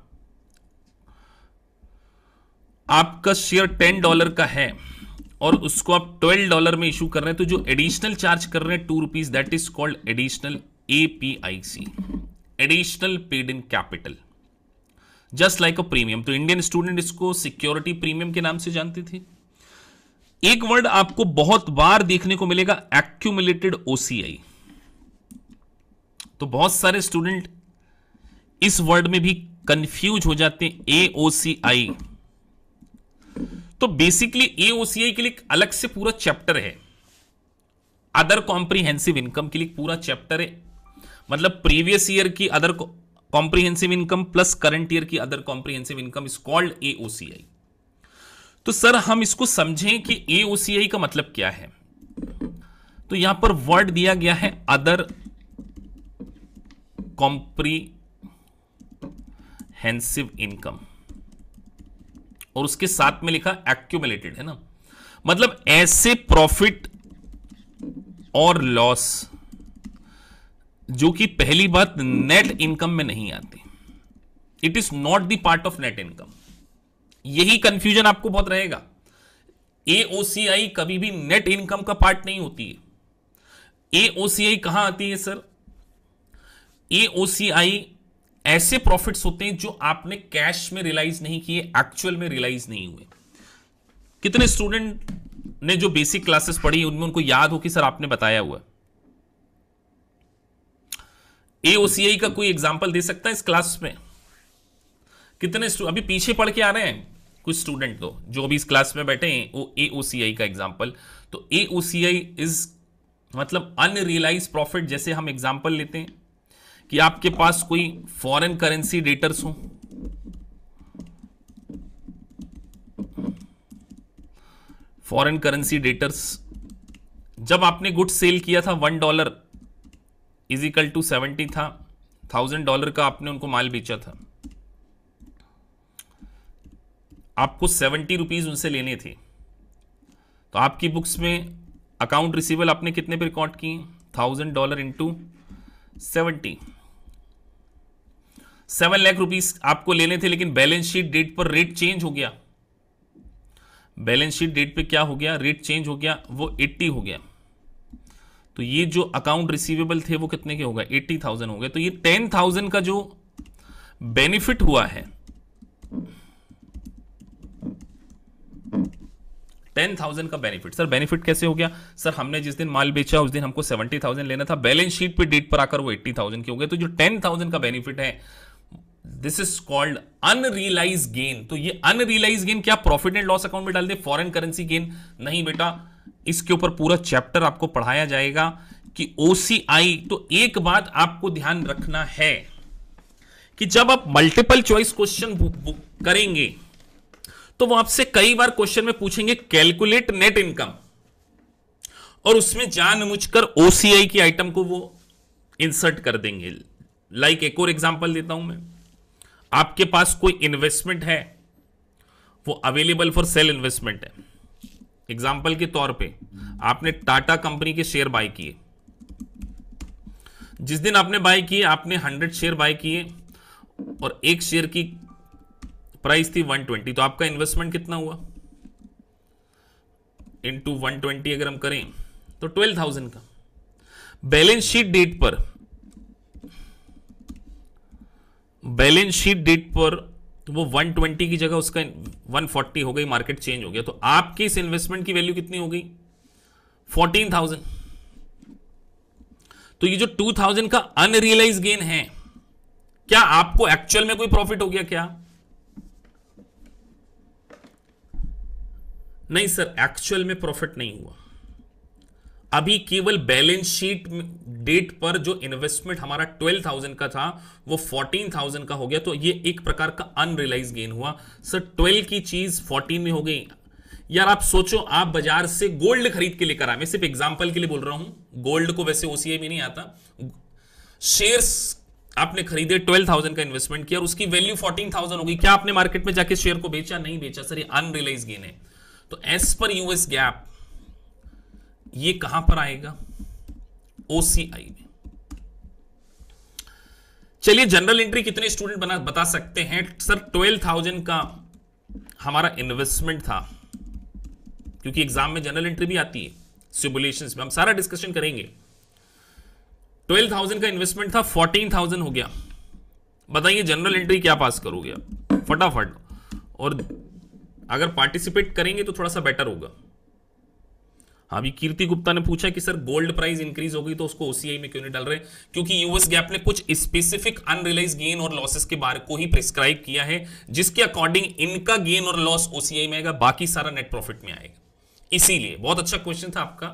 आपका शेयर टेन डॉलर का है और उसको आप ट्वेल्व डॉलर में इशू कर रहे हैं तो जो एडिशनल चार्ज कर रहे हैं two rupees that is called additional APIC additional paid in capital just like a premium तो इंडियन स्टूडेंट इसको सिक्योरिटी प्रीमियम के नाम से जानती थी एक वर्ड आपको बहुत बार देखने को मिलेगा एक्यूमुलेटेड ओसीआई तो बहुत सारे स्टूडेंट इस वर्ड में भी कंफ्यूज हो जाते हैं एओसीआई तो बेसिकली एओसीआई के लिए अलग से पूरा चैप्टर है अदर कॉम्प्रीहेंसिव इनकम के लिए पूरा चैप्टर है मतलब प्रीवियस ईयर की other comprehensive income plus current year की other comprehensive income is called AOCI तो सर हम इसको समझें कि ए का मतलब क्या है तो यहां पर वर्ड दिया गया है अदर कॉम्प्रीहेंसिव इनकम और उसके साथ में लिखा एक्यूमुलेटेड है ना मतलब ऐसे प्रॉफिट और लॉस जो कि पहली बात नेट इनकम में नहीं आती it is not the part of net income यही कंफ्यूजन आपको बहुत रहेगा एओसीआई कभी भी नेट इनकम का पार्ट नहीं होती है एओसीआई कहां आती है सर एओसीआई ऐसे प्रॉफिट्स होते हैं जो आपने कैश में रियलाइज नहीं किए एक्चुअल में रियलाइज नहीं हुए कितने स्टूडेंट ने जो बेसिक क्लासेस पढ़ी उनमें उनको याद हो कि सर आपने बताया हुआ एओसीआई का कोई एग्जाम्पल दे सकता है इस क्लास में कितने अभी पीछे पढ़ के आ रहे हैं कुछ स्टूडेंट तो जो अभी इस क्लास में बैठे हैं वो एओसीआई का एग्जाम्पल तो एओसीआई इज मतलब अनरियलाइज प्रॉफिट जैसे हम एग्जाम्पल लेते हैं कि आपके पास कोई फॉरेन करेंसी डेटर्स हो फॉरेन करेंसी डेटर्स जब आपने गुड सेल किया था one dollar equal to seventy था थाउजेंड डॉलर का आपने उनको माल बेचा था आपको सेवेंटी रुपीज उनसे लेने थे तो आपकी बुक्स में अकाउंट रिसीवल आपने कितने पे रिकॉर्ड किए thousand dollar into seventy seven lakh rupees आपको लेने थे लेकिन बैलेंस शीट डेट पर रेट चेंज हो गया बैलेंस शीट डेट पे क्या हो गया रेट चेंज हो गया वो एट्टी हो गया तो ये जो अकाउंट रिसीवेबल थे वो कितने के होगा एट्टी थाउजेंड हो गए तो ये टेन थाउजेंड का जो बेनिफिट हुआ है टेन थाउजेंड का बेनिफिट सर बेनिफिट कैसे हो गया सर हमने जिस दिन माल बेचा उस दिन हमको सेवेंटी थाउजेंड लेना था बैलेंस शीट पे डेट पर आकर वो एट्टी थाउजेंड के हो गए तो जो टेन थाउजेंड का बेनिफिट है this is called unrealise gain तो ये अनरियलाइज गेन क्या प्रॉफिट एंड लॉस अकाउंट में डाल दे फॉरेन करेंसी गेन नहीं बेटा इसके ऊपर पूरा चैप्टर आपको पढ़ाया जाएगा कि ओ तो एक बात आपको ध्यान रखना है कि जब आप मल्टीपल चॉइस क्वेश्चन करेंगे तो वो आपसे कई बार क्वेश्चन में पूछेंगे कैलकुलेट नेट इनकम और उसमें जान मुझकर ओसीआई की आइटम को वो इंसर्ट कर देंगे लाइक like एक और एग्जांपल देता हूं मैं आपके पास कोई इन्वेस्टमेंट है वो अवेलेबल फॉर सेल इन्वेस्टमेंट है एग्जाम्पल के तौर पे आपने टाटा कंपनी के शेयर बाय किए जिस दिन आपने बाय किए आपने हंड्रेड शेयर बाय किए और एक शेयर की प्राइस थी 120 तो आपका इन्वेस्टमेंट कितना हुआ इन टू वन ट्वेंटी अगर हम करें तो 12,000 का बैलेंस शीट डेट पर बैलेंस शीट डेट पर तो वो 120 की जगह उसका 140 हो गई मार्केट चेंज हो गया तो आपकी इस इन्वेस्टमेंट की वैल्यू कितनी हो गई 14,000 तो ये जो 2,000 का अनरियलाइज गेन है क्या आपको एक्चुअल में कोई प्रॉफिट हो गया क्या नहीं सर एक्चुअल में प्रॉफिट नहीं हुआ अभी केवल बैलेंस शीट डेट पर जो इन्वेस्टमेंट हमारा ट्वेल्व थाउजेंड का था वो थाउजेंड का हो गया तो ये एक प्रकार का अनरियलाइज गेन हुआ सर ट्वेल्व की चीज फोर्टीन में हो गई यार आप सोचो आप बाजार से गोल्ड खरीद के लेकर आए मैं सिर्फ एग्जाम्पल के लिए बोल रहा हूं गोल्ड को वैसे ओसीआई में नहीं आता शेयर्स आपने खरीदे ट्वेल्व थाउजेंड का इन्वेस्टमेंट किया और उसकी वैल्यू फोर्टीन थाउजेंड होगी क्या आपने मार्केट में जाके शेयर को बेचा नहीं बेचा सर ये अनरियलाइज गेन है तो एज पर यूएस गैप ये कहां पर आएगा ओसीआई में चलिए जनरल एंट्री कितने स्टूडेंट बना बता सकते हैं सर ट्वेल्व थाउजेंड का हमारा इन्वेस्टमेंट था क्योंकि एग्जाम में जनरल एंट्री भी आती है सिमुलेशन में हम सारा डिस्कशन करेंगे ट्वेल्व थाउजेंड का इन्वेस्टमेंट था फोर्टीन थाउजेंड हो गया बताइए जनरल एंट्री क्या पास करोगे फटाफट और अगर पार्टिसिपेट करेंगे तो थोड़ा सा बेटर होगा हाँ, अभी कीर्ति गुप्ता ने पूछा कि सर गोल्ड प्राइस इंक्रीज हो गई तो उसको ओसीआई में क्यों नहीं डाल रहे क्योंकि यूएस गैप ने कुछ स्पेसिफिक अनरियलाइज गेन और लॉसेस के बारे को ही प्रिस्क्राइब किया है जिसके अकॉर्डिंग इनका गेन और लॉस ओसीआई में आएगा बाकी सारा नेट प्रॉफिट में आएगा इसीलिए बहुत अच्छा क्वेश्चन था आपका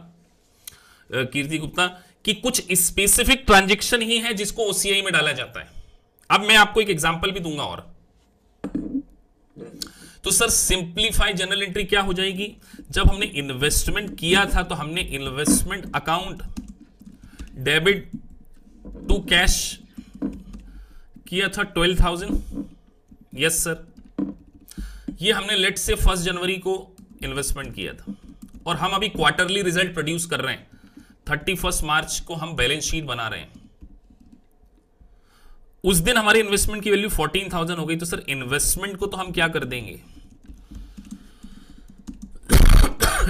कीर्ति गुप्ता कि कुछ स्पेसिफिक ट्रांजेक्शन ही है जिसको ओसीआई में डाला जाता है अब मैं आपको एक एग्जाम्पल भी दूंगा और तो सर सिंप्लीफाई जनरल एंट्री क्या हो जाएगी जब हमने इन्वेस्टमेंट किया था तो हमने investment account debit to cash किया था ट्वेल्व थाउजेंड यस सर ये हमने लेट से फर्स्ट जनवरी को इन्वेस्टमेंट किया था और हम अभी क्वार्टरली रिजल्ट प्रोड्यूस कर रहे हैं थर्टी फर्स्ट मार्च को हम बैलेंस शीट बना रहे हैं उस दिन हमारे इन्वेस्टमेंट की वैल्यू फोर्टीन थाउजेंड हो गई तो सर इन्वेस्टमेंट को तो हम क्या कर देंगे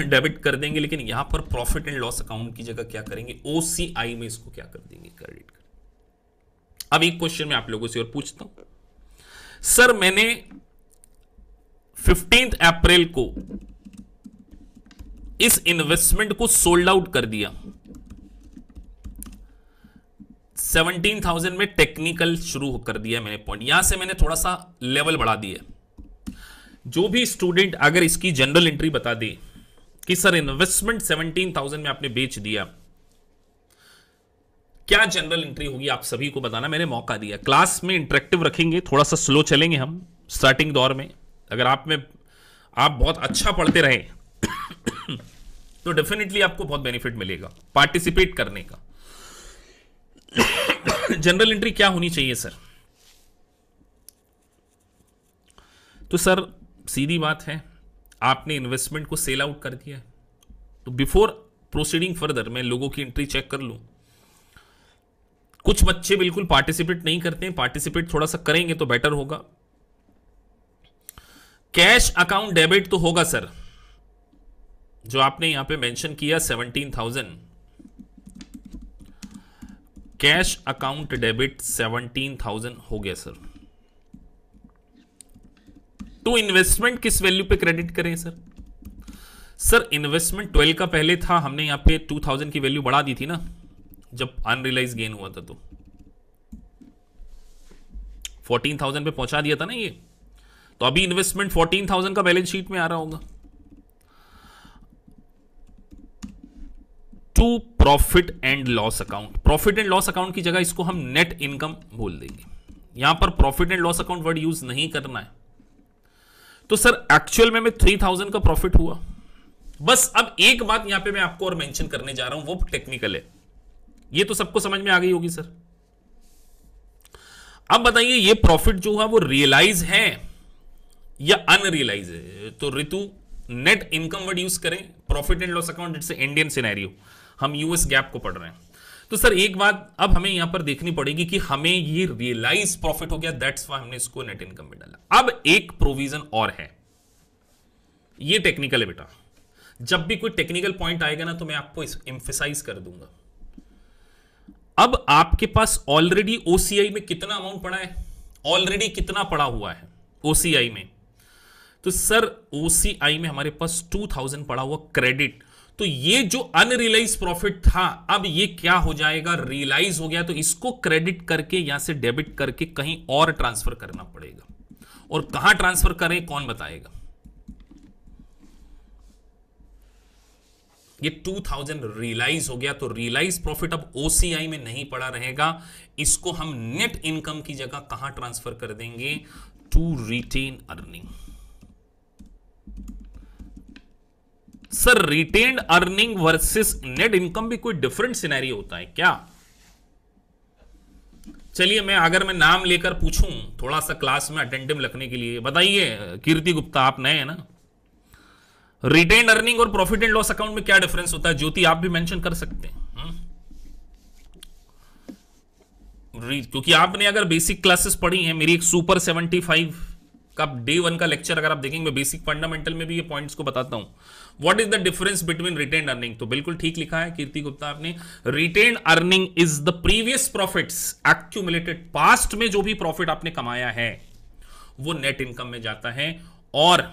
डेबिट कर देंगे लेकिन यहां पर प्रॉफिट एंड लॉस अकाउंट की जगह क्या करेंगे ओसीआई में इसको क्या कर देंगे क्रेडिट कर अब एक क्वेश्चन मैं आप लोगों से और पूछता हूं सर मैंने फिफ्टींथ अप्रैल को इस इन्वेस्टमेंट को सोल्ड आउट कर दिया सेवनटीन थाउजेंड में टेक्निकल शुरू कर दिया मैंने पॉइंट यहां से मैंने थोड़ा सा लेवल बढ़ा दिया जो भी स्टूडेंट अगर इसकी जनरल एंट्री बता दे कि सर इन्वेस्टमेंट सेवनटीन थाउजेंड में आपने बेच दिया क्या जनरल एंट्री होगी आप सभी को बताना मैंने मौका दिया क्लास में इंटरेक्टिव रखेंगे थोड़ा सा स्लो चलेंगे हम स्टार्टिंग दौर में अगर आप में आप बहुत अच्छा पढ़ते रहे तो डेफिनेटली आपको बहुत बेनिफिट मिलेगा पार्टिसिपेट करने का जनरल एंट्री क्या होनी चाहिए सर तो सर सीधी बात है आपने इन्वेस्टमेंट को सेल आउट कर दिया है तो बिफोर प्रोसीडिंग फर्दर मैं लोगों की एंट्री चेक कर लूँ कुछ बच्चे बिल्कुल पार्टिसिपेट नहीं करते हैं पार्टिसिपेट थोड़ा सा करेंगे तो बेटर होगा कैश अकाउंट डेबिट तो होगा सर जो आपने यहां पे मेंशन किया seventeen thousand cash account debit seventeen thousand हो गया सर तो इन्वेस्टमेंट किस वैल्यू पे क्रेडिट करें सर सर इन्वेस्टमेंट ट्वेल्व का पहले था हमने यहां पे टू थाउजेंड की वैल्यू बढ़ा दी थी ना जब अनरियलाइज गेन हुआ था तो फोर्टीन थाउजेंड पे पहुंचा दिया था ना ये तो अभी इन्वेस्टमेंट फोर्टीन थाउजेंड का बैलेंस शीट में आ रहा होगा to profit and loss account profit and loss account की जगह इसको हम नेट इनकम बोल देंगे यहां पर profit and loss account word use नहीं करना है तो सर एक्चुअल में थ्री थाउजेंड का प्रॉफिट हुआ बस अब एक बात यहां पे मैं आपको और मेंशन करने जा रहा हूं वो टेक्निकल है ये तो सबको समझ में आ गई होगी सर अब बताइए ये प्रॉफिट जो हुआ वो रियलाइज है या अनरियलाइज है तो Ritu net income word use करें profit and loss account it's Indian scenario हम यूएस गैप को पढ़ रहे हैं तो सर एक बात अब हमें यहां पर देखनी पड़ेगी कि हमें ये रियलाइज प्रॉफिट हो गया दैट्स वाई हमने इसको नेट इनकम में डाला अब एक प्रोविजन और है ये टेक्निकल है बेटा जब भी कोई टेक्निकल पॉइंट आएगा ना तो मैं आपको इंफेसाइज कर दूंगा अब आपके पास ऑलरेडी ओसीआई में कितना अमाउंट पड़ा है ऑलरेडी कितना पड़ा हुआ है ओसीआई में तो सर ओसीआई में हमारे पास 2000 पड़ा हुआ क्रेडिट तो ये जो अनरियलाइज प्रॉफिट था अब ये क्या हो जाएगा रियलाइज हो गया तो इसको क्रेडिट करके यहां से डेबिट करके कहीं और ट्रांसफर करना पड़ेगा और कहां ट्रांसफर करें कौन बताएगा ये 2000 रियलाइज हो गया तो रियलाइज प्रॉफिट अब ओसीआई में नहीं पड़ा रहेगा इसको हम नेट इनकम की जगह कहां ट्रांसफर कर देंगे to retain earning sir retained earning versus net income भी कोई डिफरेंट सिनेरियो होता है क्या चलिए मैं अगर मैं नाम लेकर पूछूं थोड़ा सा क्लास में अटेंटिव रखने के लिए बताइए कीर्ति गुप्ता आप नए हैं ना रिटेन अर्निंग और प्रॉफिट एंड लॉस अकाउंट में क्या डिफरेंस होता है ज्योति आप भी मेंशन कर सकते हैं हम्म? क्योंकि आपने अगर बेसिक क्लासेस पढ़ी हैं मेरी एक सुपर 75 का डे वन का लेक्चर अगर आप देखेंगे बेसिक फंडामेंटल में भी ये पॉइंट्स को बताता हूं what is the difference between retained earning तो बिल्कुल ठीक लिखा है कीर्ति गुप्ता आपने retained earning is the previous profits accumulated past में जो भी प्रॉफिट आपने कमाया है वो नेट इनकम में जाता है और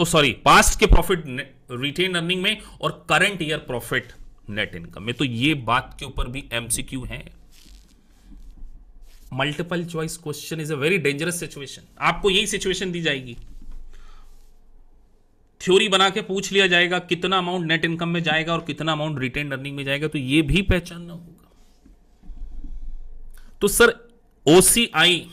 ओ सॉरी पास्ट के प्रॉफिट रिटेन अर्निंग में और current year profit net income में तो ये बात के ऊपर भी एमसीक्यू है multiple choice question is a very dangerous situation आपको यही सिचुएशन दी जाएगी थ्योरी बना के पूछ लिया जाएगा कितना अमाउंट नेट इनकम में जाएगा और कितना अमाउंट रिटेन अर्निंग में जाएगा तो ये भी पहचानना होगा तो सर ओसीआई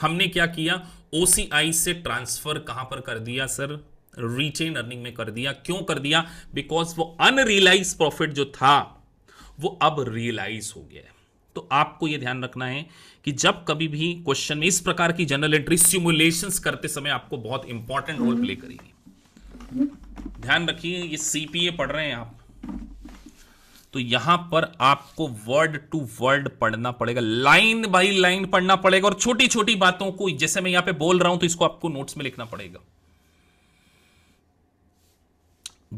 हमने क्या किया ओसीआई से ट्रांसफर कहां पर कर दिया सर रिटेन अर्निंग में कर दिया क्यों कर दिया बिकॉज वो अनरियलाइज प्रॉफिट जो था वो अब रियलाइज हो गया है तो आपको ये ध्यान रखना है कि जब कभी भी क्वेश्चन में इस प्रकार की जनरल एंट्री सिमुलेशंस करते समय आपको बहुत इंपॉर्टेंट रोल प्ले करेगी ध्यान रखिए ये सीपीए पढ़ रहे हैं आप तो यहां पर आपको वर्ड टू वर्ड पढ़ना पड़ेगा लाइन बाई लाइन पढ़ना पड़ेगा और छोटी छोटी बातों को जैसे मैं यहां पे बोल रहा हूं तो इसको आपको नोट्स में लिखना पड़ेगा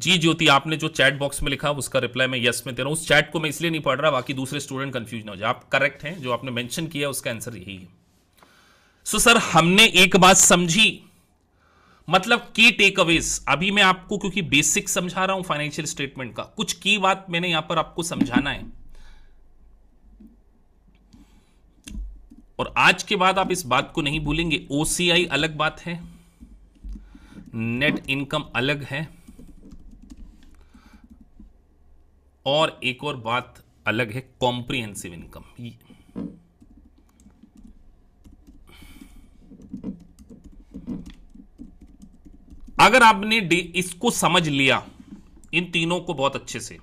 जी ज्योति आपने जो चैट बॉक्स में लिखा उसका रिप्लाई मैं यस में दे रहा हूं उस चैट को मैं इसलिए नहीं पढ़ रहा बाकी दूसरे स्टूडेंट कंफ्यूज ना हो जाए आप करेक्ट हैं जो आपने मेंशन किया उसका आंसर यही है सो सर हमने एक बात समझी मतलब की टेक अवेज अभी मैं आपको क्योंकि बेसिक समझा रहा हूं फाइनेंशियल स्टेटमेंट का कुछ की बात मैंने यहां पर आपको समझाना है और आज के बाद आप इस बात को नहीं भूलेंगे ओसीआई अलग बात है नेट इनकम अलग है और एक और बात अलग है कॉम्प्रिहेंसिव इनकम अगर आपने इसको समझ लिया इन तीनों को बहुत अच्छे से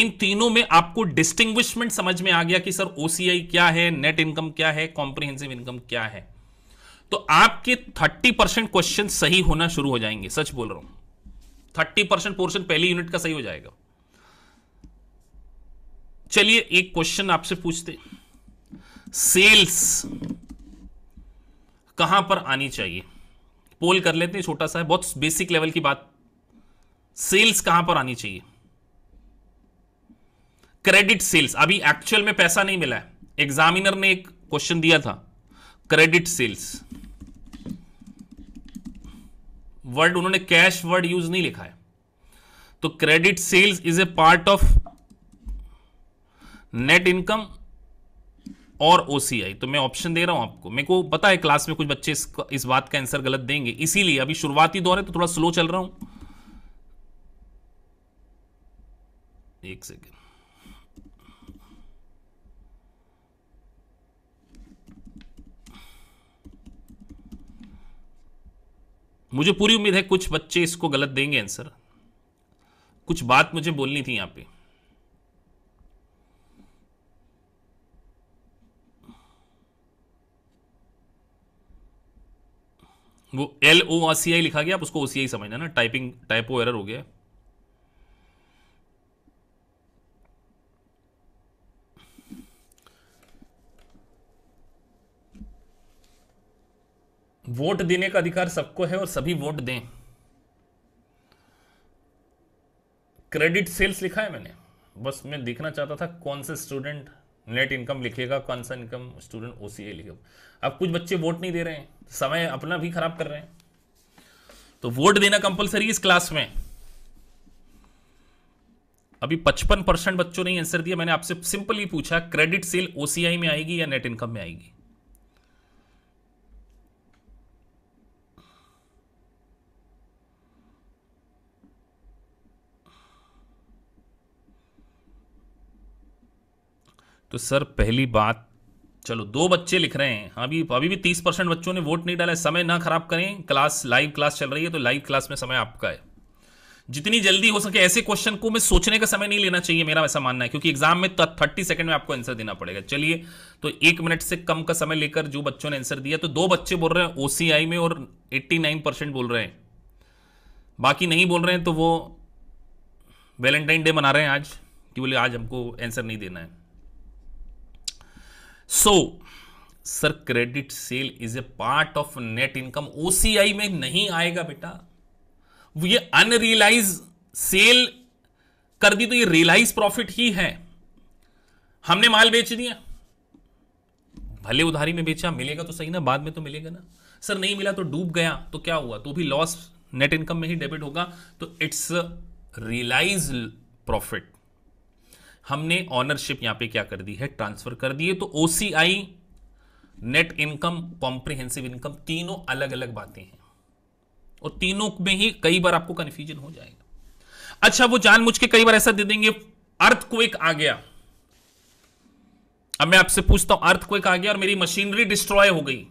इन तीनों में आपको डिस्टिंग्विशमेंट समझ में आ गया कि सर ओसीआई क्या है नेट इनकम क्या है कॉम्प्रिहेंसिव इनकम क्या है तो आपके 30 परसेंट क्वेश्चन सही होना शुरू हो जाएंगे सच बोल रहा हूं 30 परसेंट पोर्शन पहली यूनिट का सही हो जाएगा चलिए एक क्वेश्चन आपसे पूछते सेल्स कहां पर आनी चाहिए पोल कर लेते हैं छोटा सा है बहुत बेसिक लेवल की बात सेल्स कहां पर आनी चाहिए क्रेडिट सेल्स अभी एक्चुअल में पैसा नहीं मिला है एग्जामिनर ने एक क्वेश्चन दिया था क्रेडिट सेल्स वर्ड उन्होंने कैश वर्ड यूज नहीं लिखा है तो credit sales is a part of net income और ओ तो मैं ऑप्शन दे रहा हूं आपको मेरे को पता है क्लास में कुछ बच्चे इस, इस बात का आंसर गलत देंगे इसीलिए अभी शुरुआती दौर है तो थोड़ा स्लो चल रहा हूं एक सेकेंड मुझे पूरी उम्मीद है कुछ बच्चे इसको गलत देंगे आंसर कुछ बात मुझे बोलनी थी यहां पे वो एल ओ आर सी आई लिखा गया आप उसको ओ सी आई समझना ना टाइपिंग टाइपो एरर हो गया वोट देने का अधिकार सबको है और सभी वोट दें क्रेडिट सेल्स लिखा है मैंने बस मैं देखना चाहता था कौन से स्टूडेंट नेट इनकम लिखेगा कौन सा इनकम स्टूडेंट ओ लिखेगा अब कुछ बच्चे वोट नहीं दे रहे हैं समय अपना भी खराब कर रहे हैं तो वोट देना कंपलसरी इस क्लास में अभी 55 परसेंट बच्चों ने आंसर दिया मैंने आपसे सिंपली पूछा क्रेडिट सेल ओसीआई में आएगी या नेट इनकम में आएगी तो सर पहली बात चलो दो बच्चे लिख रहे हैं हाँ, अभी अभी भी तीस परसेंट बच्चों ने वोट नहीं डाला है समय ना खराब करें क्लास लाइव क्लास चल रही है तो लाइव क्लास में समय आपका है जितनी जल्दी हो सके ऐसे क्वेश्चन को मैं सोचने का समय नहीं लेना चाहिए मेरा वैसा मानना है क्योंकि एग्जाम में थर्टी सेकंड में आपको आंसर देना पड़ेगा चलिए तो एक मिनट से कम का समय लेकर जो बच्चों ने आंसर दिया तो दो बच्चे बोल रहे हैं ओसीआई में और एट्टी नाइन परसेंट बोल रहे हैं बाकी नहीं बोल रहे हैं तो वो वैलेंटाइन डे मना रहे हैं आज कि बोले आज हमको आंसर नहीं देना है so sir credit sale is a part of net income OCI में नहीं आएगा बेटा ये अनरियलाइज सेल कर दी तो ये रियलाइज प्रॉफिट ही है हमने माल बेच दिया भले उधारी में बेचा मिलेगा तो सही ना बाद में तो मिलेगा ना सर नहीं मिला तो डूब गया तो क्या हुआ तो भी लॉस नेट इनकम में ही डेबिट होगा तो इट्स रियलाइज प्रॉफिट हमने ऑनरशिप यहां पे क्या कर दी है ट्रांसफर कर दिए तो OCI net income comprehensive income तीनों अलग अलग बातें हैं और तीनों में ही कई बार आपको कंफ्यूजन हो जाएगा अच्छा वो जान मुझके कई बार ऐसा दे देंगे अर्थ क्विक आ गया अब मैं आपसे पूछता हूं अर्थ क्विक आ गया और मेरी मशीनरी डिस्ट्रॉय हो गई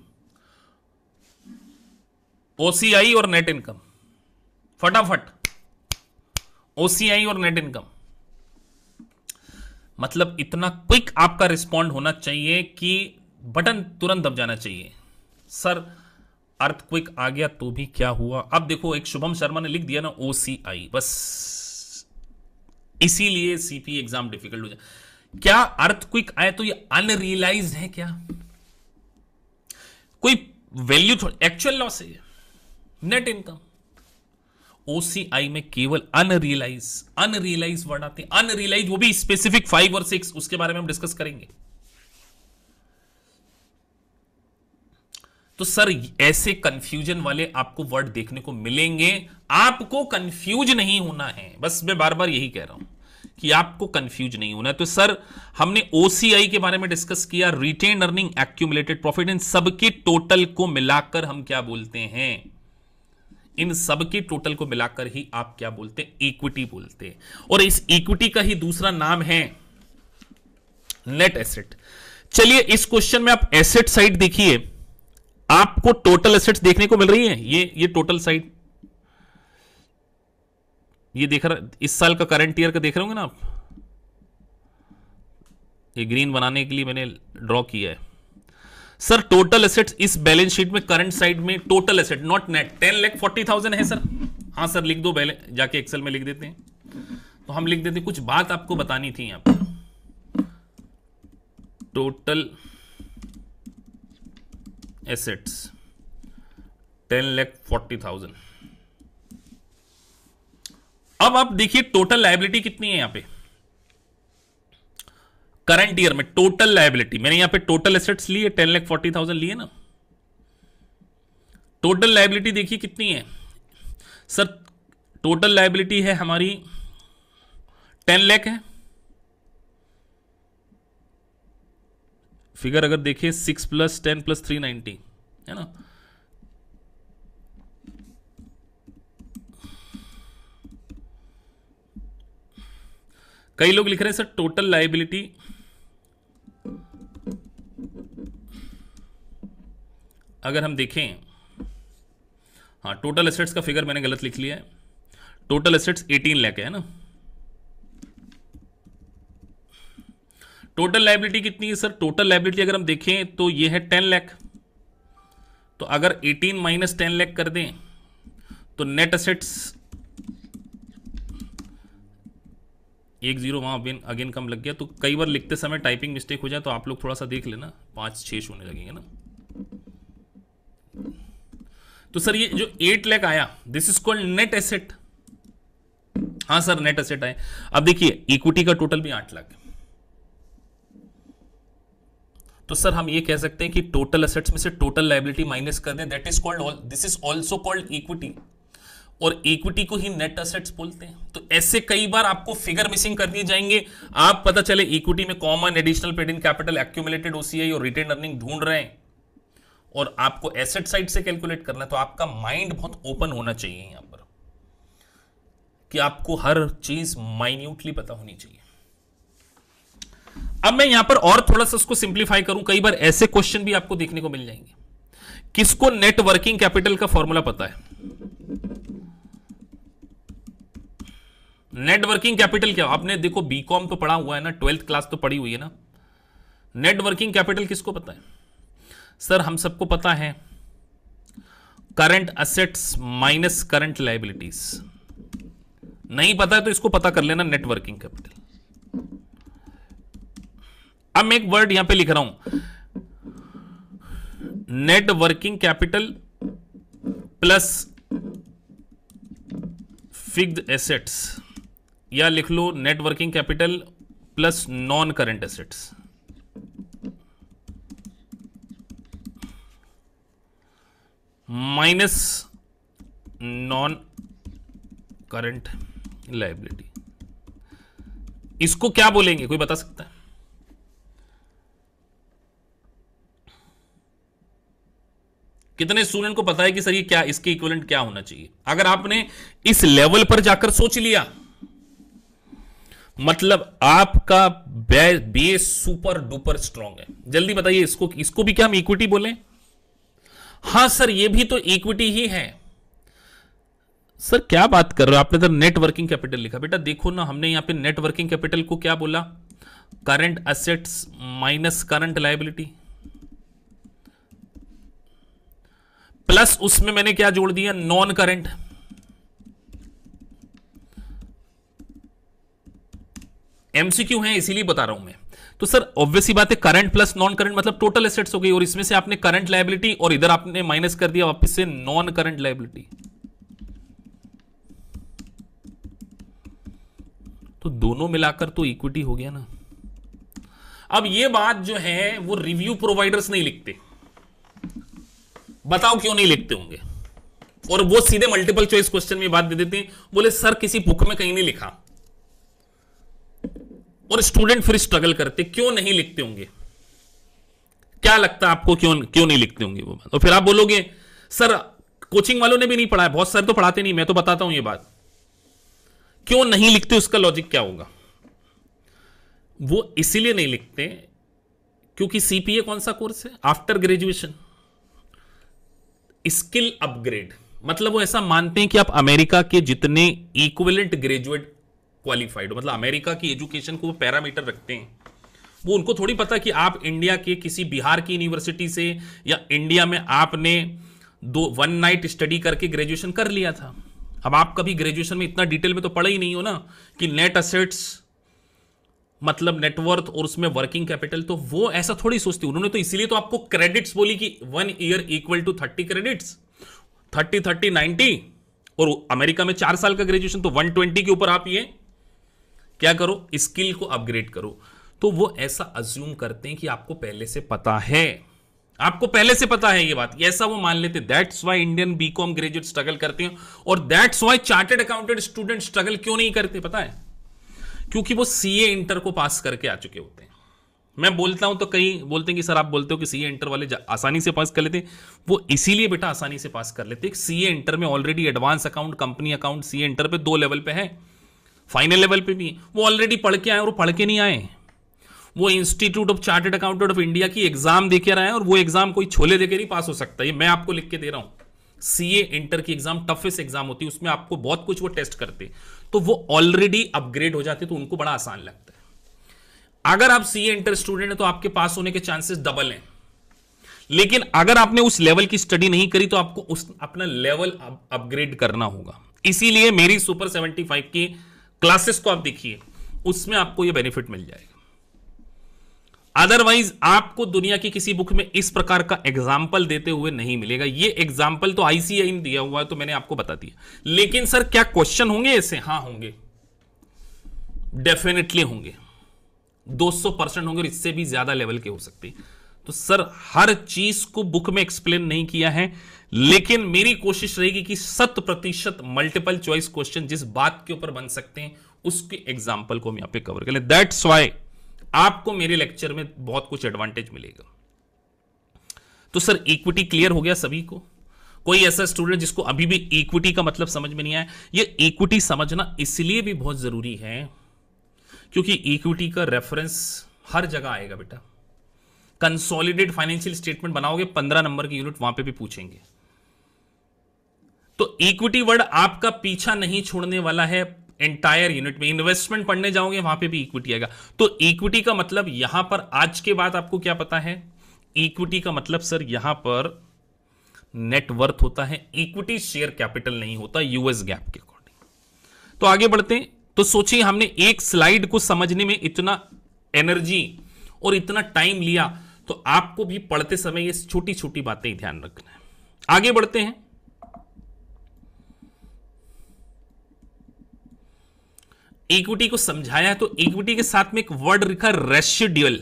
ओसीआई और नेट इनकम फटाफट ओसीआई और नेट इनकम मतलब इतना क्विक आपका रिस्पॉन्ड होना चाहिए कि बटन तुरंत दब जाना चाहिए सर अर्थ क्विक आ गया तो भी क्या हुआ अब देखो एक शुभम शर्मा ने लिख दिया ना ओ सी आई बस इसीलिए सीपी एग्जाम डिफिकल्ट हो जाए क्या अर्थ क्विक आए तो ये अनरियलाइज है क्या कोई वैल्यू थोड़ी एक्चुअल लॉस है नेट इनकम ओसीआई में केवल अनरियलाइज अनरियलाइज वर्ड आते हैं अनरियलाइज वो भी स्पेसिफिक फाइव और सिक्स उसके बारे में हम डिस्कस करेंगे तो सर ऐसे कंफ्यूजन वाले आपको वर्ड देखने को मिलेंगे आपको कंफ्यूज नहीं होना है बस मैं बार बार यही कह रहा हूं कि आपको कंफ्यूज नहीं होना है तो सर हमने ओसीआई के बारे में डिस्कस किया रिटेन अर्निंग एक्यूमुलेटेड प्रॉफिट इन सबके टोटल को मिलाकर हम क्या बोलते हैं इन सब के टोटल को मिलाकर ही आप क्या बोलते हैं इक्विटी बोलते हैं और इस इक्विटी का ही दूसरा नाम है नेट एसेट चलिए इस क्वेश्चन में आप एसेट साइड देखिए आपको टोटल एसेट्स देखने को मिल रही है ये ये टोटल साइड ये देख रहा इस साल का करंट ईयर का देख रहे होंगे ना आप ये ग्रीन बनाने के लिए मैंने ड्रॉ किया है सर टोटल एसेट्स इस बैलेंस शीट में करंट साइड में total asset not net ten lakh forty thousand है सर हाँ सर लिख दो बैलेंस जाके एक्सेल में लिख देते हैं तो हम लिख देते हैं कुछ बात आपको बतानी थी यहां पर total assets ten lakh forty thousand अब आप देखिए टोटल लाइबिलिटी कितनी है यहां पर करंट ईयर में टोटल लाइबिलिटी मैंने यहां पे टोटल एसेट्स लिए टेन लैख फोर्टी थाउजेंड लिए ना टोटल लाइबिलिटी देखिए कितनी है सर टोटल लाइबिलिटी है हमारी टेन लैख है फिगर अगर देखिए six plus ten plus three ninety है ना कई लोग लिख रहे हैं सर टोटल लाइबिलिटी अगर हम देखें हाँ टोटल एसेट्स का फिगर मैंने गलत लिख लिया है टोटल एसेट्स 18 लाख है ना टोटल लाइबिलिटी कितनी है सर टोटल लाइबिलिटी अगर हम देखें तो ये है 10 लाख तो अगर 18 माइनस टेन लैख कर दें तो नेट असेट्स एक जीरो वहां अगेन अगेन कम लग गया तो कई बार लिखते समय टाइपिंग मिस्टेक हो जाए तो आप लोग थोड़ा सा देख लेना पांच छह शून्य लगेंगे ना तो सर ये जो एट लैख आया this is called net asset हाँ सर नेट एसेट आए अब देखिए इक्विटी का टोटल भी आठ लाख तो सर हम ये कह सकते हैं कि टोटल असेट्स में से टोटल लाइबिलिटी माइनस कर दें that is called this is also called equity और इक्विटी को ही नेट असेट्स बोलते हैं तो ऐसे कई बार आपको फिगर मिसिंग कर दिए जाएंगे आप पता चले इक्विटी में common additional paid in capital accumulated OCI और रिटेन अर्निंग ढूंढ रहे हैं और आपको एसेट साइड से कैलकुलेट करना है तो आपका माइंड बहुत ओपन होना चाहिए यहां पर कि आपको हर चीज माइन्यूटली पता होनी चाहिए अब मैं यहां पर और थोड़ा सा उसको सिंप्लीफाई करूं कई बार ऐसे क्वेश्चन भी आपको देखने को मिल जाएंगे किसको नेटवर्किंग कैपिटल का फॉर्मूला पता है नेटवर्किंग कैपिटल क्या आपने देखो बीकॉम तो पढ़ा हुआ है ना ट्वेल्थ क्लास तो पढ़ी हुई है ना नेटवर्किंग कैपिटल किसको पता है सर हम सबको पता है current assets minus current liabilities नहीं पता है तो इसको पता कर लेना नेटवर्किंग कैपिटल अब मैं एक वर्ड यहां पे लिख रहा हूं networking capital plus fixed assets या लिख लो networking capital plus non current assets minus non current liability इसको क्या बोलेंगे कोई बता सकता है कितने स्टूडेंट को पता है कि सर ये क्या इसके इक्विवेलेंट क्या होना चाहिए अगर आपने इस लेवल पर जाकर सोच लिया मतलब आपका बेस सुपर डुपर स्ट्रांग है जल्दी बताइए इसको इसको भी क्या हम इक्विटी बोलें हाँ सर ये भी तो इक्विटी ही है सर क्या बात कर रहे हो आपने तो नेटवर्किंग कैपिटल लिखा बेटा देखो ना हमने यहां पे नेटवर्किंग कैपिटल को क्या बोला current assets minus current liability plus उसमें मैंने क्या जोड़ दिया नॉन करंट एमसीक्यू है इसीलिए बता रहा हूं मैं तो सर ऑब्वियसली बात है करंट प्लस नॉन करंट मतलब टोटल एसेट्स हो गई और इसमें से आपने करंट लाइबिलिटी और इधर आपने माइनस कर दिया वापस से नॉन करंट लाइबिलिटी तो दोनों मिलाकर तो इक्विटी हो गया ना अब ये बात जो है वो रिव्यू प्रोवाइडर्स नहीं लिखते बताओ क्यों नहीं लिखते होंगे और वो सीधे मल्टीपल चॉइस क्वेश्चन में बात दे देते हैं बोले सर किसी बुक में कहीं नहीं लिखा और स्टूडेंट फिर स्ट्रगल करते क्यों नहीं लिखते होंगे क्या लगता है आपको क्यों क्यों नहीं लिखते होंगे वो बात और फिर आप बोलोगे सर कोचिंग वालों ने भी नहीं पढ़ाया बहुत सर तो पढ़ाते नहीं मैं तो बताता हूं ये बात क्यों नहीं लिखते उसका लॉजिक क्या होगा वो इसीलिए नहीं लिखते क्योंकि सीपीए कौन सा कोर्स है आफ्टर ग्रेजुएशन स्किल अपग्रेड मतलब वो ऐसा मानते हैं कि आप अमेरिका के जितने इक्विवेलेंट ग्रेजुएट क्वालिफाइड हो मतलब अमेरिका की एजुकेशन को वो पैरामीटर रखते हैं वो उनको थोड़ी पता कि आप इंडिया के किसी बिहार की यूनिवर्सिटी से या इंडिया में आपने दो वन नाइट स्टडी करके ग्रेजुएशन कर लिया था अब आप कभी ग्रेजुएशन में इतना डिटेल में तो पढ़ा ही नहीं हो ना कि नेट असेट्स मतलब नेटवर्थ और उसमें वर्किंग कैपिटल तो वो ऐसा थोड़ी सोचती उन्होंने तो इसीलिए तो आपको क्रेडिट्स बोली कि one year equal to thirty credits thirty thirty ninety और अमेरिका में चार साल का ग्रेजुएशन तो वन ट्वेंटी के ऊपर आप ये क्या करो स्किल को अपग्रेड करो तो वो ऐसा अज्यूम करते हैं कि आपको पहले से पता है आपको पहले से पता है ये बात ऐसा वो मान लेते that's why Indian BCom graduate struggle करते हैं और that's why chartered accountant student struggle क्यों नहीं करते पता है क्योंकि वो सीए इंटर को पास करके आ चुके होते हैं मैं बोलता हूं तो कहीं बोलते हैं कि सर आप बोलते हो कि सीए इंटर वाले आसानी से पास कर लेते वो इसीलिए बेटा आसानी से पास कर लेते सीए इंटर में already advance account company account CA inter पे दो लेवल पे है फाइनल लेवल पे भी वो ऑलरेडी पढ़ के आए और पढ़ के नहीं आए वो institute of chartered accountant of India की एग्जाम देके रहे हैं और वो एग्जाम कोई छोले देकर नहीं पास हो सकता ये मैं आपको लिख के दे रहा हूं सी ए इंटर की एग्जाम टफेस्ट एग्जाम होती है उसमें आपको बहुत कुछ वो टेस्ट करते तो वो ऑलरेडी अपग्रेड हो जाते तो उनको बड़ा आसान लगता है अगर आप सी ए इंटर स्टूडेंट है तो आपके पास होने के चांसेस डबल हैं लेकिन अगर आपने उस लेवल की स्टडी नहीं करी तो आपको उस अपना लेवल अपग्रेड करना होगा इसीलिए मेरी सुपर 75 की क्लासेस को आप देखिए उसमें आपको ये बेनिफिट मिल जाएगा अदरवाइज आपको दुनिया की किसी बुक में इस प्रकार का एग्जाम्पल देते हुए नहीं मिलेगा ये एग्जाम्पल तो आईसीआई में दिया हुआ है तो मैंने आपको बता दिया लेकिन सर क्या क्वेश्चन होंगे ऐसे हाँ होंगे डेफिनेटली होंगे 200 परसेंट होंगे और इससे भी ज्यादा लेवल के हो सकते हैं तो सर हर चीज को बुक में एक्सप्लेन नहीं किया है लेकिन मेरी कोशिश रहेगी कि शत प्रतिशत मल्टीपल चॉइस क्वेश्चन जिस बात के ऊपर बन सकते हैं उसके एग्जाम्पल को हम यहां पे कवर कर ले दैट्स वाई आपको मेरे लेक्चर में बहुत कुछ एडवांटेज मिलेगा तो सर इक्विटी क्लियर हो गया सभी को कोई ऐसा स्टूडेंट जिसको अभी भी इक्विटी का मतलब समझ में नहीं आया ये इक्विटी समझना इसलिए भी बहुत जरूरी है क्योंकि इक्विटी का रेफरेंस हर जगह आएगा बेटा कंसोलिडेट फाइनेंशियल स्टेटमेंट बनाओगे पंद्रह नंबर की यूनिट वहां पे भी पूछेंगे तो इक्विटी वर्ड आपका पीछा नहीं छोड़ने वाला है एंटायर यूनिट में इन्वेस्टमेंट पढ़ने जाओगे वहां पे भी इक्विटी आएगा तो इक्विटी का मतलब यहां पर आज के बाद आपको क्या पता है इक्विटी का मतलब सर यहां पर नेटवर्थ होता है इक्विटी शेयर कैपिटल नहीं होता यूएस गैप के अकॉर्डिंग तो आगे बढ़ते हैं तो सोचिए हमने एक स्लाइड को समझने में इतना एनर्जी और इतना टाइम लिया तो आपको भी पढ़ते समय ये छोटी छोटी बातें ध्यान रखना है आगे बढ़ते हैं इक्विटी को समझाया तो इक्विटी के साथ में एक वर्ड लिखा residual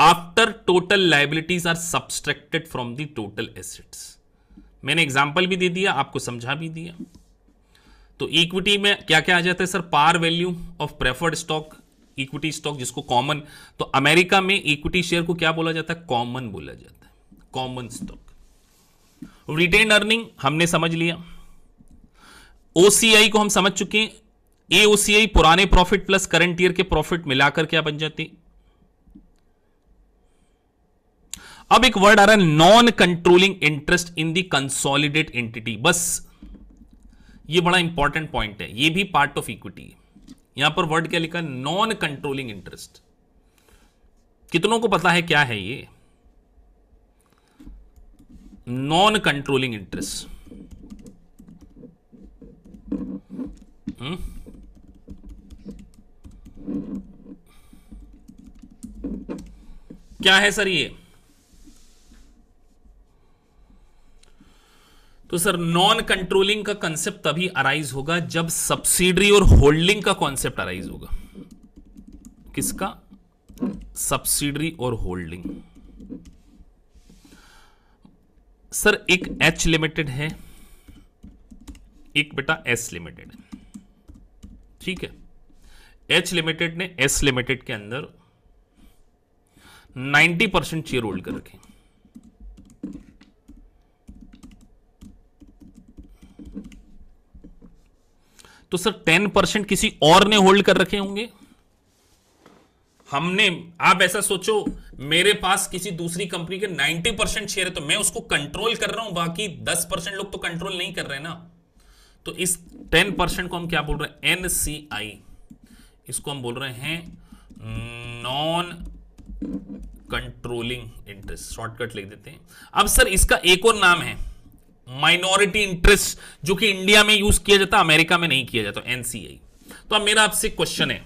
after total liabilities are subtracted from the total assets मैंने एग्जाम्पल भी दे दिया आपको समझा भी दिया तो इक्विटी में क्या क्या आ जाता है sir par value of preferred stock equity stock जिसको कॉमन तो अमेरिका में इक्विटी शेयर को क्या बोला जाता है कॉमन बोला जाता है कॉमन स्टॉक रिटेन अर्निंग हमने समझ लिया ओसीआई को हम समझ चुके हैं एओसीआई पुराने प्रॉफिट प्लस करंट ईयर के प्रॉफिट मिलाकर क्या बन जाती अब एक वर्ड आ रहा है non controlling interest in the consolidate entity बस ये बड़ा इंपॉर्टेंट पॉइंट है ये भी पार्ट ऑफ इक्विटी यहां पर वर्ड क्या लिखा है नॉन कंट्रोलिंग इंटरेस्ट कितनों को पता है क्या है ये नॉन कंट्रोलिंग इंटरेस्ट क्या है सर ये तो सर नॉन कंट्रोलिंग का कॉन्सेप्ट तभी अराइज होगा जब सब्सिडरी और होल्डिंग का कॉन्सेप्ट अराइज होगा किसका सब्सिडरी और होल्डिंग सर एक एच लिमिटेड है एक बेटा एस लिमिटेड है ठीक है एच लिमिटेड ने एस लिमिटेड के अंदर 90 परसेंट शेयर होल्ड कर रखे तो सर 10 परसेंट किसी और ने होल्ड कर रखे होंगे हमने आप ऐसा सोचो मेरे पास किसी दूसरी कंपनी के 90 परसेंट शेयर है तो मैं उसको कंट्रोल कर रहा हूं बाकी 10 परसेंट लोग तो कंट्रोल नहीं कर रहे ना तो इस 10 परसेंट को हम क्या बोल रहे हैं एनसीआई इसको हम बोल रहे हैं नॉन कंट्रोलिंग इंटरेस्ट शॉर्टकट लिख देते हैं अब सर इसका एक और नाम है माइनॉरिटी इंटरेस्ट जो कि इंडिया में यूज किया जाता अमेरिका में नहीं किया जाता एनसीआई तो अब मेरा आपसे क्वेश्चन है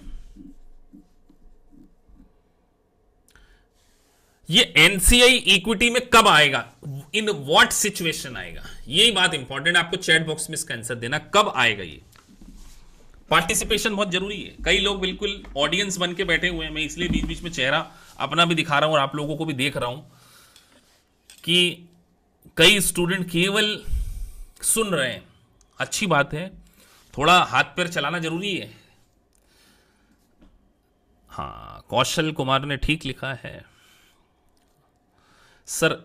ये एनसीआई इक्विटी में कब आएगा इन व्हाट सिचुएशन आएगा यही बात इंपॉर्टेंट आपको चैट बॉक्स में इसका आंसर देना कब आएगा ये पार्टिसिपेशन बहुत जरूरी है कई लोग बिल्कुल ऑडियंस बन के बैठे हुए हैं मैं इसलिए बीच बीच में चेहरा अपना भी दिखा रहा हूँ और आप लोगों को भी देख रहा हूं कि कई स्टूडेंट केवल सुन रहे हैं अच्छी बात है थोड़ा हाथ पैर चलाना जरूरी है हाँ कौशल कुमार ने ठीक लिखा है सर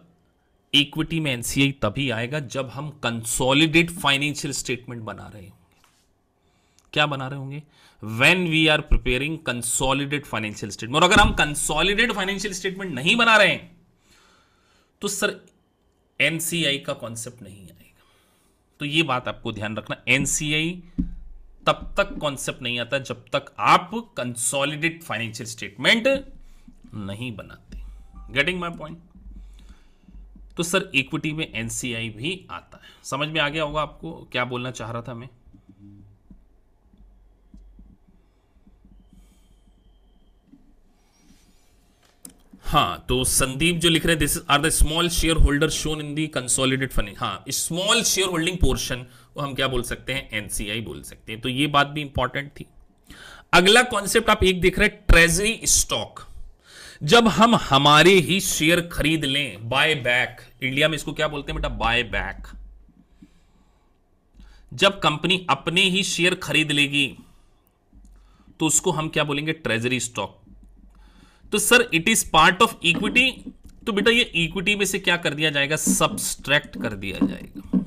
इक्विटी में एनसीआई तभी आएगा जब हम कंसोलिडेट फाइनेंशियल स्टेटमेंट बना रहे हो क्या बना रहे होंगे when we are preparing consolidate financial statement और अगर हम कंसोलिडेट फाइनेंशियल स्टेटमेंट नहीं बना रहे हैं तो सर एनसीआई का कॉन्सेप्ट नहीं आएगा तो ये बात आपको ध्यान रखना एनसीआई तब तक कॉन्सेप्ट नहीं आता जब तक आप कंसोलिडेट फाइनेंशियल स्टेटमेंट नहीं बनाते गेटिंग माई पॉइंट तो सर इक्विटी में एनसीआई भी आता है समझ में आ गया होगा आपको क्या बोलना चाह रहा था मैं हाँ तो संदीप जो लिख रहे हैं this are the small shareholder shown in the consolidate funding हाँ स्मॉल शेयर होल्डिंग पोर्शन वो हम क्या बोल सकते हैं एनसीआई बोल सकते हैं तो ये बात भी इंपॉर्टेंट थी अगला कॉन्सेप्ट आप एक देख रहे हैं ट्रेजरी स्टॉक जब हम हमारे ही शेयर खरीद लें बाय बैक इंडिया में इसको क्या बोलते हैं बेटा बाय बैक जब कंपनी अपने ही शेयर खरीद लेगी तो उसको हम क्या बोलेंगे ट्रेजरी स्टॉक तो sir it is part of equity तो बेटा ये इक्विटी में से क्या कर दिया जाएगा सबस्ट्रैक्ट कर दिया जाएगा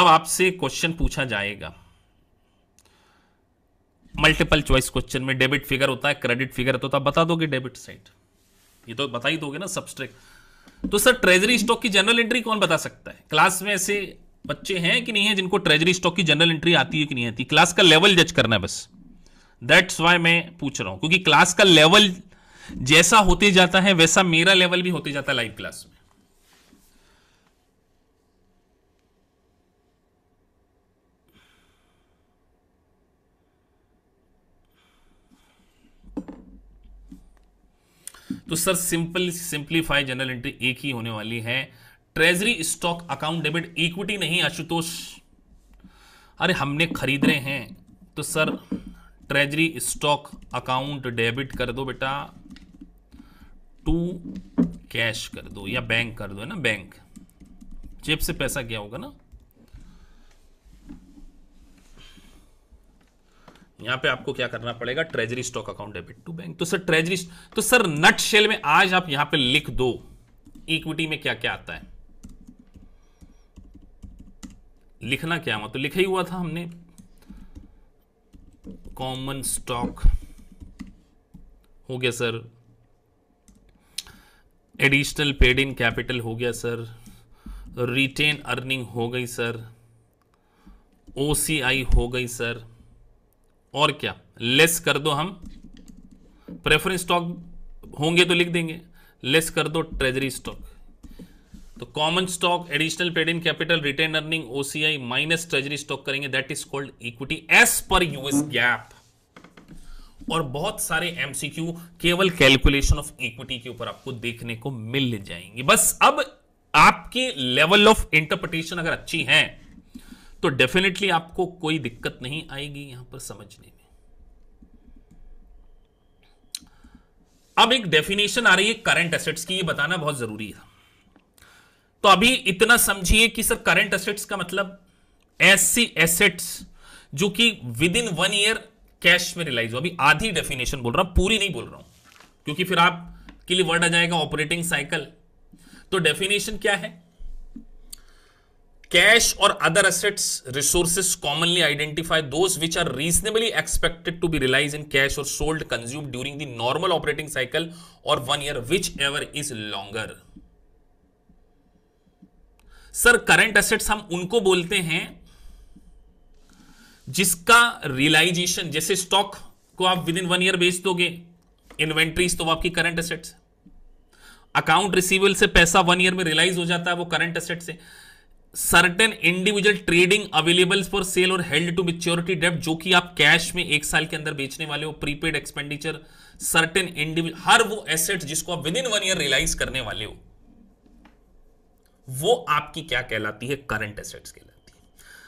अब आपसे क्वेश्चन पूछा जाएगा मल्टीपल चॉइस क्वेश्चन में डेबिट फिगर होता है क्रेडिट फिगर तो, तो बता दोगे डेबिट साइड ये तो बता ही दोगे ना सबस्ट्रैक्ट तो सर ट्रेजरी स्टॉक की जनरल एंट्री कौन बता सकता है क्लास में ऐसे बच्चे हैं कि नहीं है जिनको ट्रेजरी स्टॉक की जनरल एंट्री आती है कि नहीं आती क्लास का लेवल जज करना है बस दैट्स वाई मैं पूछ रहा हूं क्योंकि क्लास का लेवल जैसा होते जाता है वैसा मेरा लेवल भी होते जाता है लाइव क्लास में तो sir simple simplify journal entry एक ही होने वाली है treasury stock account debit equity नहीं आशुतोष अरे हमने खरीद रहे हैं तो sir treasury stock account debit कर दो बेटा टू कैश कर दो या बैंक कर दो है ना बैंक जेब से पैसा क्या होगा ना यहां पे आपको क्या करना पड़ेगा treasury stock account debit to bank तो सर ट्रेजरी तो सर नट शेल में आज आप यहां पे लिख दो इक्विटी में क्या क्या आता है लिखना क्या हुआ तो मतलब लिखा ही हुआ था हमने कॉमन स्टॉक हो गया sir additional paid in capital हो गया सर रिटेन अर्निंग हो गई सर ओ हो गई सर और क्या लेस कर दो हम प्रेफरेंस स्टॉक होंगे तो लिख देंगे लेस कर दो ट्रेजरी स्टॉक तो common stock additional paid in capital retained earning OCI minus treasury stock करेंगे that is called equity as per US GAAP और बहुत सारे एमसीक्यू केवल कैलकुलेशन ऑफ इक्विटी के ऊपर आपको देखने को मिल जाएंगे बस अब आपके लेवल ऑफ इंटरप्रिटेशन अगर अच्छी है तो डेफिनेटली आपको कोई दिक्कत नहीं आएगी यहां पर समझने में अब एक डेफिनेशन आ रही है करंट एसेट्स की ये बताना बहुत जरूरी है तो अभी इतना समझिए कि सर करंट असेट्स का मतलब ऐसी एसेट्स जो कि within one year cash में रिलाइज हो अभी आधी डेफिनेशन बोल रहा हूं पूरी नहीं बोल रहा हूं क्योंकि फिर आप के लिए वर्ड आ जाएगा ऑपरेटिंग साइकिल तो डेफिनेशन क्या है कैश और other assets resources commonly identify those which are reasonably expected to be realise in cash और sold consume during the normal operating cycle और one year whichever is longer sir current assets हम उनको बोलते हैं जिसका realisation जैसे stock को आप विद इन वन ईयर बेच दोगे इन्वेंट्रीज तो आपकी करंट एसेट्स अकाउंट रिसीवेबल से पैसा वन ईयर में रियलाइज हो जाता है वो करंट एसेट से certain individual trading available for sale और हेल्ड टू मिच्योरिटी डेप जो कि आप कैश में एक साल के अंदर बेचने वाले हो प्रीपेड एक्सपेंडिचर सर्टेन इंडिविजुअल हर वो एसेट जिसको आप within one year realise करने वाले हो वो आपकी क्या कहलाती है करंट एसेट्स कहलाती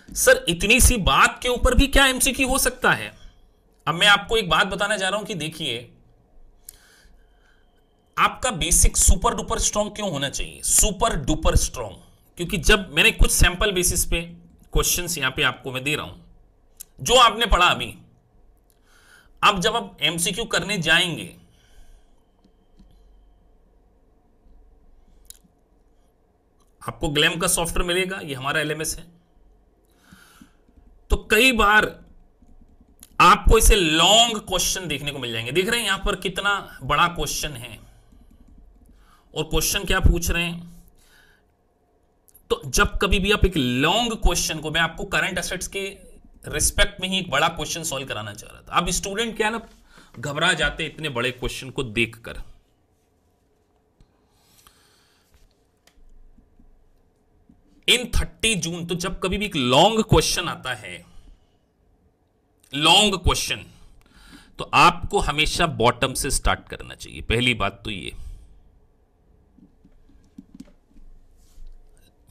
है सर इतनी सी बात के ऊपर भी क्या एमसीक्यू हो सकता है अब मैं आपको एक बात बताने जा रहा हूं कि देखिए आपका बेसिक सुपर डुपर स्ट्रांग क्यों होना चाहिए सुपर डुपर स्ट्रांग क्योंकि जब मैंने कुछ सैंपल बेसिस पे क्वेश्चंस यहां पे आपको मैं दे रहा हूं जो आपने पढ़ा अभी अब जब आप एमसीक्यू करने जाएंगे आपको ग्लैम का सॉफ्टवेयर मिलेगा ये हमारा एलएमएस है तो कई बार आपको इसे लॉन्ग क्वेश्चन देखने को मिल जाएंगे देख रहे हैं यहां पर कितना बड़ा क्वेश्चन है और क्वेश्चन क्या पूछ रहे हैं तो जब कभी भी आप एक लॉन्ग क्वेश्चन को मैं आपको करंट असेट्स के रिस्पेक्ट में ही एक बड़ा क्वेश्चन सॉल्व कराना चाह रहा था अब स्टूडेंट क्या ना घबरा जाते इतने बड़े क्वेश्चन को देखकर इन थर्टी जून तो जब कभी भी एक लॉन्ग क्वेश्चन आता है लॉन्ग क्वेश्चन तो आपको हमेशा बॉटम से स्टार्ट करना चाहिए पहली बात तो ये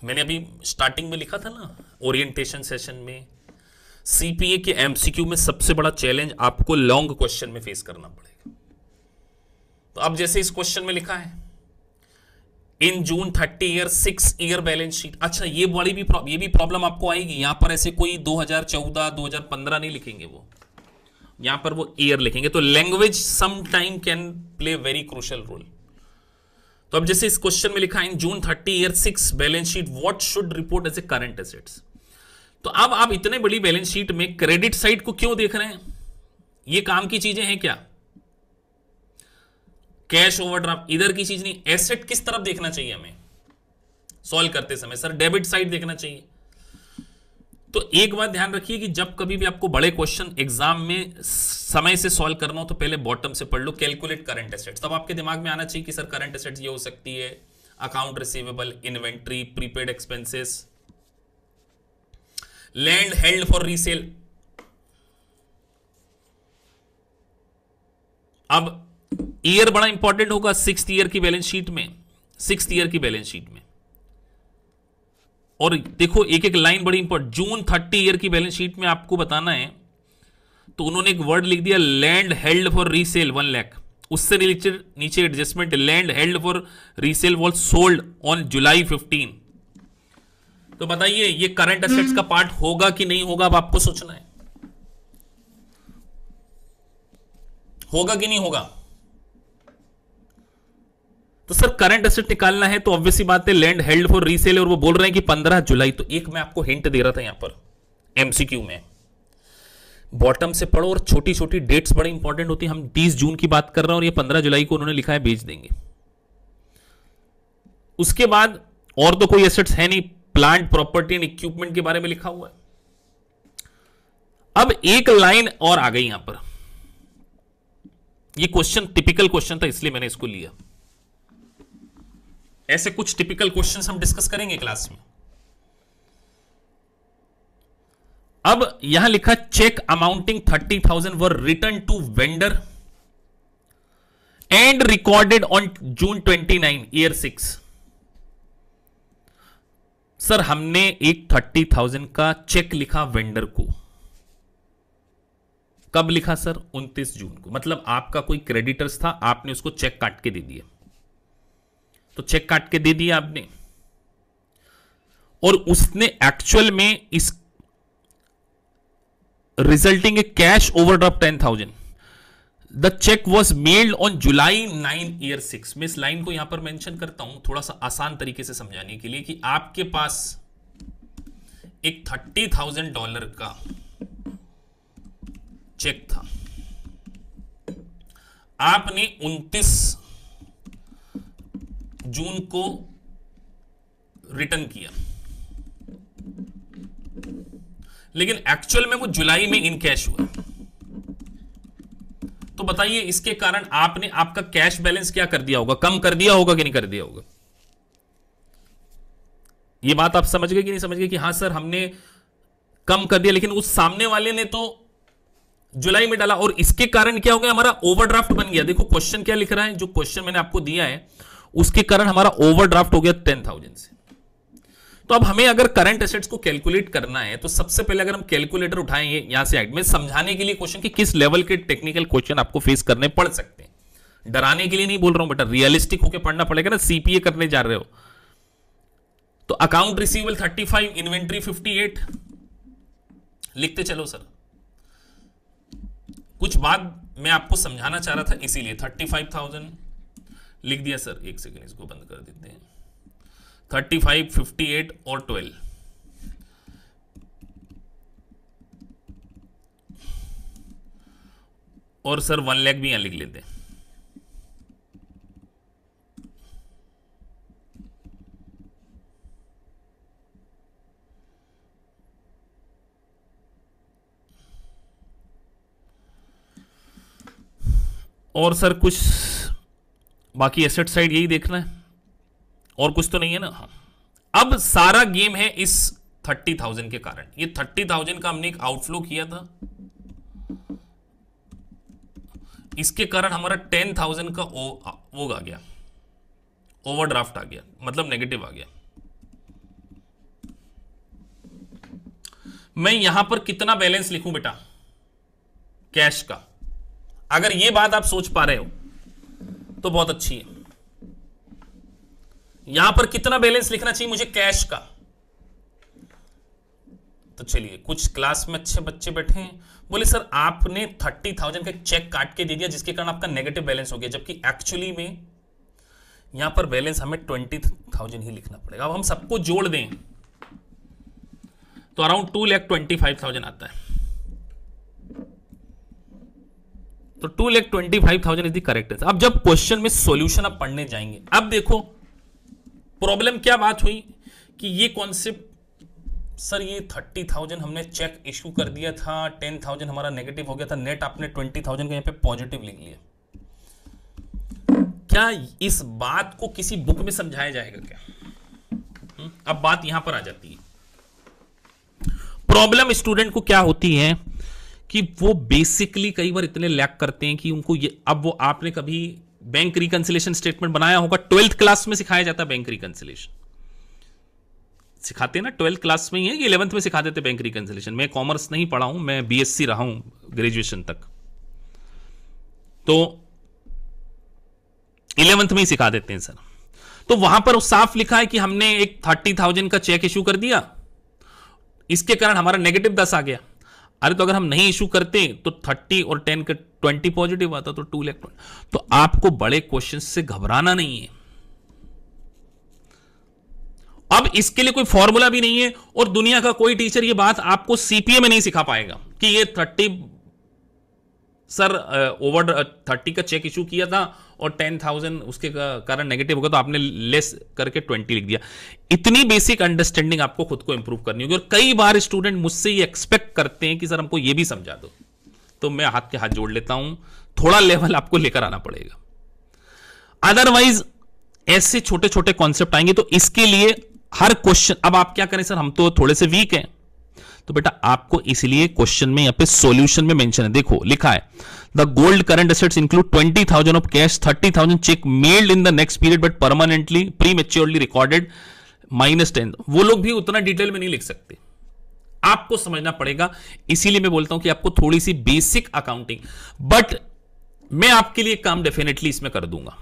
मैंने अभी स्टार्टिंग में लिखा था ना ओरिएंटेशन सेशन में सीपीए के एमसीक्यू में सबसे बड़ा चैलेंज आपको लॉन्ग क्वेश्चन में फेस करना पड़ेगा तो अब जैसे इस क्वेश्चन में लिखा है in June thirty year six year balance sheet अच्छा ये वाली भी ये भी प्रॉब्लम आपको आएगी यहां पर ऐसे कोई 2014 2015 नहीं लिखेंगे वो यहां पर वो ईयर लिखेंगे तो language some time can play very crucial role तो अब जैसे इस क्वेश्चन में लिखा in June thirty year six balance sheet what should report as a current assets तो अब आप इतने बड़ी बैलेंस शीट में क्रेडिट साइड को क्यों देख रहे हैं ये काम की चीजें हैं क्या कैश ओवरड्राफ्ट इधर की चीज नहीं एसेट किस तरफ देखना चाहिए हमें सॉल्व करते समय सर डेबिट साइड देखना चाहिए तो एक बात ध्यान रखिए कि जब कभी भी आपको बड़े क्वेश्चन एग्जाम में समय से सॉल्व करना हो तो पहले बॉटम से पढ़ लो कैलकुलेट करंट एसेट्स तब आपके दिमाग में आना चाहिए कि सर करंट एसेट्स ये हो सकती है account receivable inventory prepaid expenses land held for resale अब ईयर बड़ा इंपॉर्टेंट होगा सिक्स ईयर की बैलेंस शीट में सिक्स ईयर की बैलेंस शीट में और देखो एक एक लाइन बड़ी इंपॉर्टेंट जून थर्टी ईयर की बैलेंस शीट में आपको बताना है तो उन्होंने एक वर्ड लिख दिया land held for resale one lakh उससे रिलेटेड नीचे adjustment land held for resale was sold on July fifteen तो बताइए ये करंट असेट्स का पार्ट होगा कि नहीं होगा अब आपको सोचना है होगा कि नहीं होगा तो सर करंट एसेट निकालना है तो ऑब्वियसली बात है लैंड हेल्ड फॉर रीसेल और वो बोल रहे हैं कि 15 जुलाई तो एक मैं आपको हिंट दे रहा था यहां पर एमसीक्यू में बॉटम से पढ़ो और छोटी छोटी डेट्स बड़ी इंपॉर्टेंट होती है हम 30 जून की बात कर रहे हैं और ये 15 जुलाई को उन्होंने लिखा है बेच देंगे उसके बाद और तो कोई एसेट्स है नहीं प्लांट प्रॉपर्टी एंड इक्विपमेंट के बारे में लिखा हुआ है अब एक लाइन और आ गई यहां पर ये क्वेश्चन टिपिकल क्वेश्चन था इसलिए मैंने इसको लिया ऐसे कुछ टिपिकल क्वेश्चन हम डिस्कस करेंगे क्लास में अब यहां लिखा cheque amounting thirty thousand were return to vendor and recorded on June twenty nine year six sir हमने एक थर्टी थाउजेंड का चेक लिखा वेंडर को कब लिखा सर उन्तीस जून को मतलब आपका कोई क्रेडिटर्स था आपने उसको चेक काट के दे दिया तो चेक काट के दे दिया आपने और उसने एक्चुअल में is resulting a cash overdraft ten thousand the cheque was mailed on July nine year six मैं इस लाइन को यहां पर मेंशन करता हूं थोड़ा सा आसान तरीके से समझाने के लिए कि आपके पास एक थर्टी थाउजेंड डॉलर का चेक था आपने उन्तीस जून को रिटर्न किया लेकिन एक्चुअल में वो जुलाई में इन कैश हुआ तो बताइए इसके कारण आपने आपका कैश बैलेंस क्या कर दिया होगा कम कर दिया होगा कि नहीं कर दिया होगा ये बात आप समझ गए कि नहीं समझ गए कि हाँ सर हमने कम कर दिया लेकिन उस सामने वाले ने तो जुलाई में डाला और इसके कारण क्या हो गया हमारा ओवरड्राफ्ट बन गया देखो क्वेश्चन क्या लिख रहा है जो क्वेश्चन मैंने आपको दिया है उसके कारण हमारा ओवरड्राफ्ट हो गया टेन थाउजेंड से तो अब हमें अगर करंट एसेट्स को कैलकुलेट करना है तो सबसे पहले अगर हम कैलकुलेटर उठाएंगे यहां से एड में समझाने के लिए क्वेश्चन कि किस लेवल के टेक्निकल क्वेश्चन आपको फेस करने पड़ सकते हैं डराने के लिए नहीं बोल रहा हूं बेटा रियलिस्टिक होकर पढ़ना पड़ेगा ना सीपीए करने जा रहे हो तो account receivable thirty five inventory eight लिखते चलो सर कुछ बात मैं आपको समझाना चाह रहा था इसीलिए थर्टी फाइव थाउजेंड लिख दिया सर एक सेकेंड इसको बंद कर देते हैं थर्टी फाइव फिफ्टी एट और ट्वेल्व और सर वन लैख भी यहां लिख लेते हैं और सर कुछ बाकी एसेट साइड यही देखना है और कुछ तो नहीं है ना हाँ। अब सारा गेम है इस थर्टी थाउजेंड के कारण ये थर्टी थाउजेंड का हमने एक आउटफ्लो किया था इसके कारण हमारा टेन थाउजेंड का ओ वो आ गया ओवरड्राफ्ट आ गया मतलब नेगेटिव आ गया मैं यहां पर कितना बैलेंस लिखूं बेटा कैश का अगर ये बात आप सोच पा रहे हो तो बहुत अच्छी है यहां पर कितना बैलेंस लिखना चाहिए मुझे कैश का तो चलिए कुछ क्लास में अच्छे बच्चे बैठे हैं बोले सर आपने थर्टी थाउजेंड का चेक काट के दे दिया जिसके कारण आपका नेगेटिव बैलेंस हो गया जबकि एक्चुअली में यहां पर बैलेंस हमें ट्वेंटी थाउजेंड ही लिखना पड़ेगा अब हम सबको जोड़ दें तो around two lakh twenty five thousand आता है तो two lakh twenty five thousand is the correct answer अब जब क्वेश्चन में सॉल्यूशन आप पढ़ने जाएंगे अब देखो प्रॉब्लम क्या बात हुई कि ये कॉन्सेप्ट सर ये थर्टी थाउजेंड हमने चेक इशू कर दिया था टेन थाउजेंड हमारा नेगेटिव हो गया था नेट आपने ट्वेंटी थाउजेंड का यहाँ पे पॉजिटिव लिख लिया क्या इस बात को किसी बुक में समझाया जाएगा क्या हम्म, अब बात यहां पर आ जाती है प्रॉब्लम स्टूडेंट को क्या होती है कि वो बेसिकली कई बार इतने लैक करते हैं कि उनको ये अब वो आपने कभी बैंक रिकंसिलेशन स्टेटमेंट बनाया होगा ट्वेल्थ क्लास में सिखाया जाता है बैंक रिकंसिलेशन सिखाते हैं ना ट्वेल्थ क्लास में ही है ये इलेवंथ में सिखा देते बैंक रिकंसिलेशन मैं कॉमर्स नहीं पढ़ा हूं मैं बीएससी रहा हूं ग्रेजुएशन तक तो इलेवंथ में ही सिखा देते हैं सर तो वहां पर साफ लिखा है कि हमने एक थर्टी थाउजेंड का चेक इशू कर दिया इसके कारण हमारा नेगेटिव दस आ गया अरे तो अगर हम नहीं इशू करते तो थर्टी और टेन का ट्वेंटी पॉजिटिव आता तो टू इलेक्ट्रॉन तो आपको बड़े क्वेश्चन से घबराना नहीं है अब इसके लिए कोई फॉर्मूला भी नहीं है और दुनिया का कोई टीचर ये बात आपको सीपीए में नहीं सिखा पाएगा कि ये थर्टी सर ओवर थर्टी का चेक इशू किया था और टेन थाउजेंड उसके कारण नेगेटिव होगा तो आपने लेस करके ट्वेंटी लिख दिया इतनी बेसिक अंडरस्टैंडिंग आपको खुद को इंप्रूव करनी होगी और कई बार स्टूडेंट मुझसे ये एक्सपेक्ट करते हैं कि सर हमको ये भी समझा दो तो मैं हाथ के हाथ जोड़ लेता हूं थोड़ा लेवल आपको लेकर आना पड़ेगा अदरवाइज ऐसे छोटे छोटे कॉन्सेप्ट आएंगे तो इसके लिए हर क्वेश्चन अब आप क्या करें सर हम तो थोड़े से वीक हैं तो बेटा आपको इसलिए क्वेश्चन में यहां पे सॉल्यूशन में मेंशन है देखो लिखा है the gold current assets include twenty thousand of cash thirty thousand check mailed in the next period but permanently prematurely recorded minus ten वो लोग भी उतना डिटेल में नहीं लिख सकते आपको समझना पड़ेगा इसीलिए मैं बोलता हूं कि आपको थोड़ी सी बेसिक अकाउंटिंग बट मैं आपके लिए काम डेफिनेटली इसमें कर दूंगा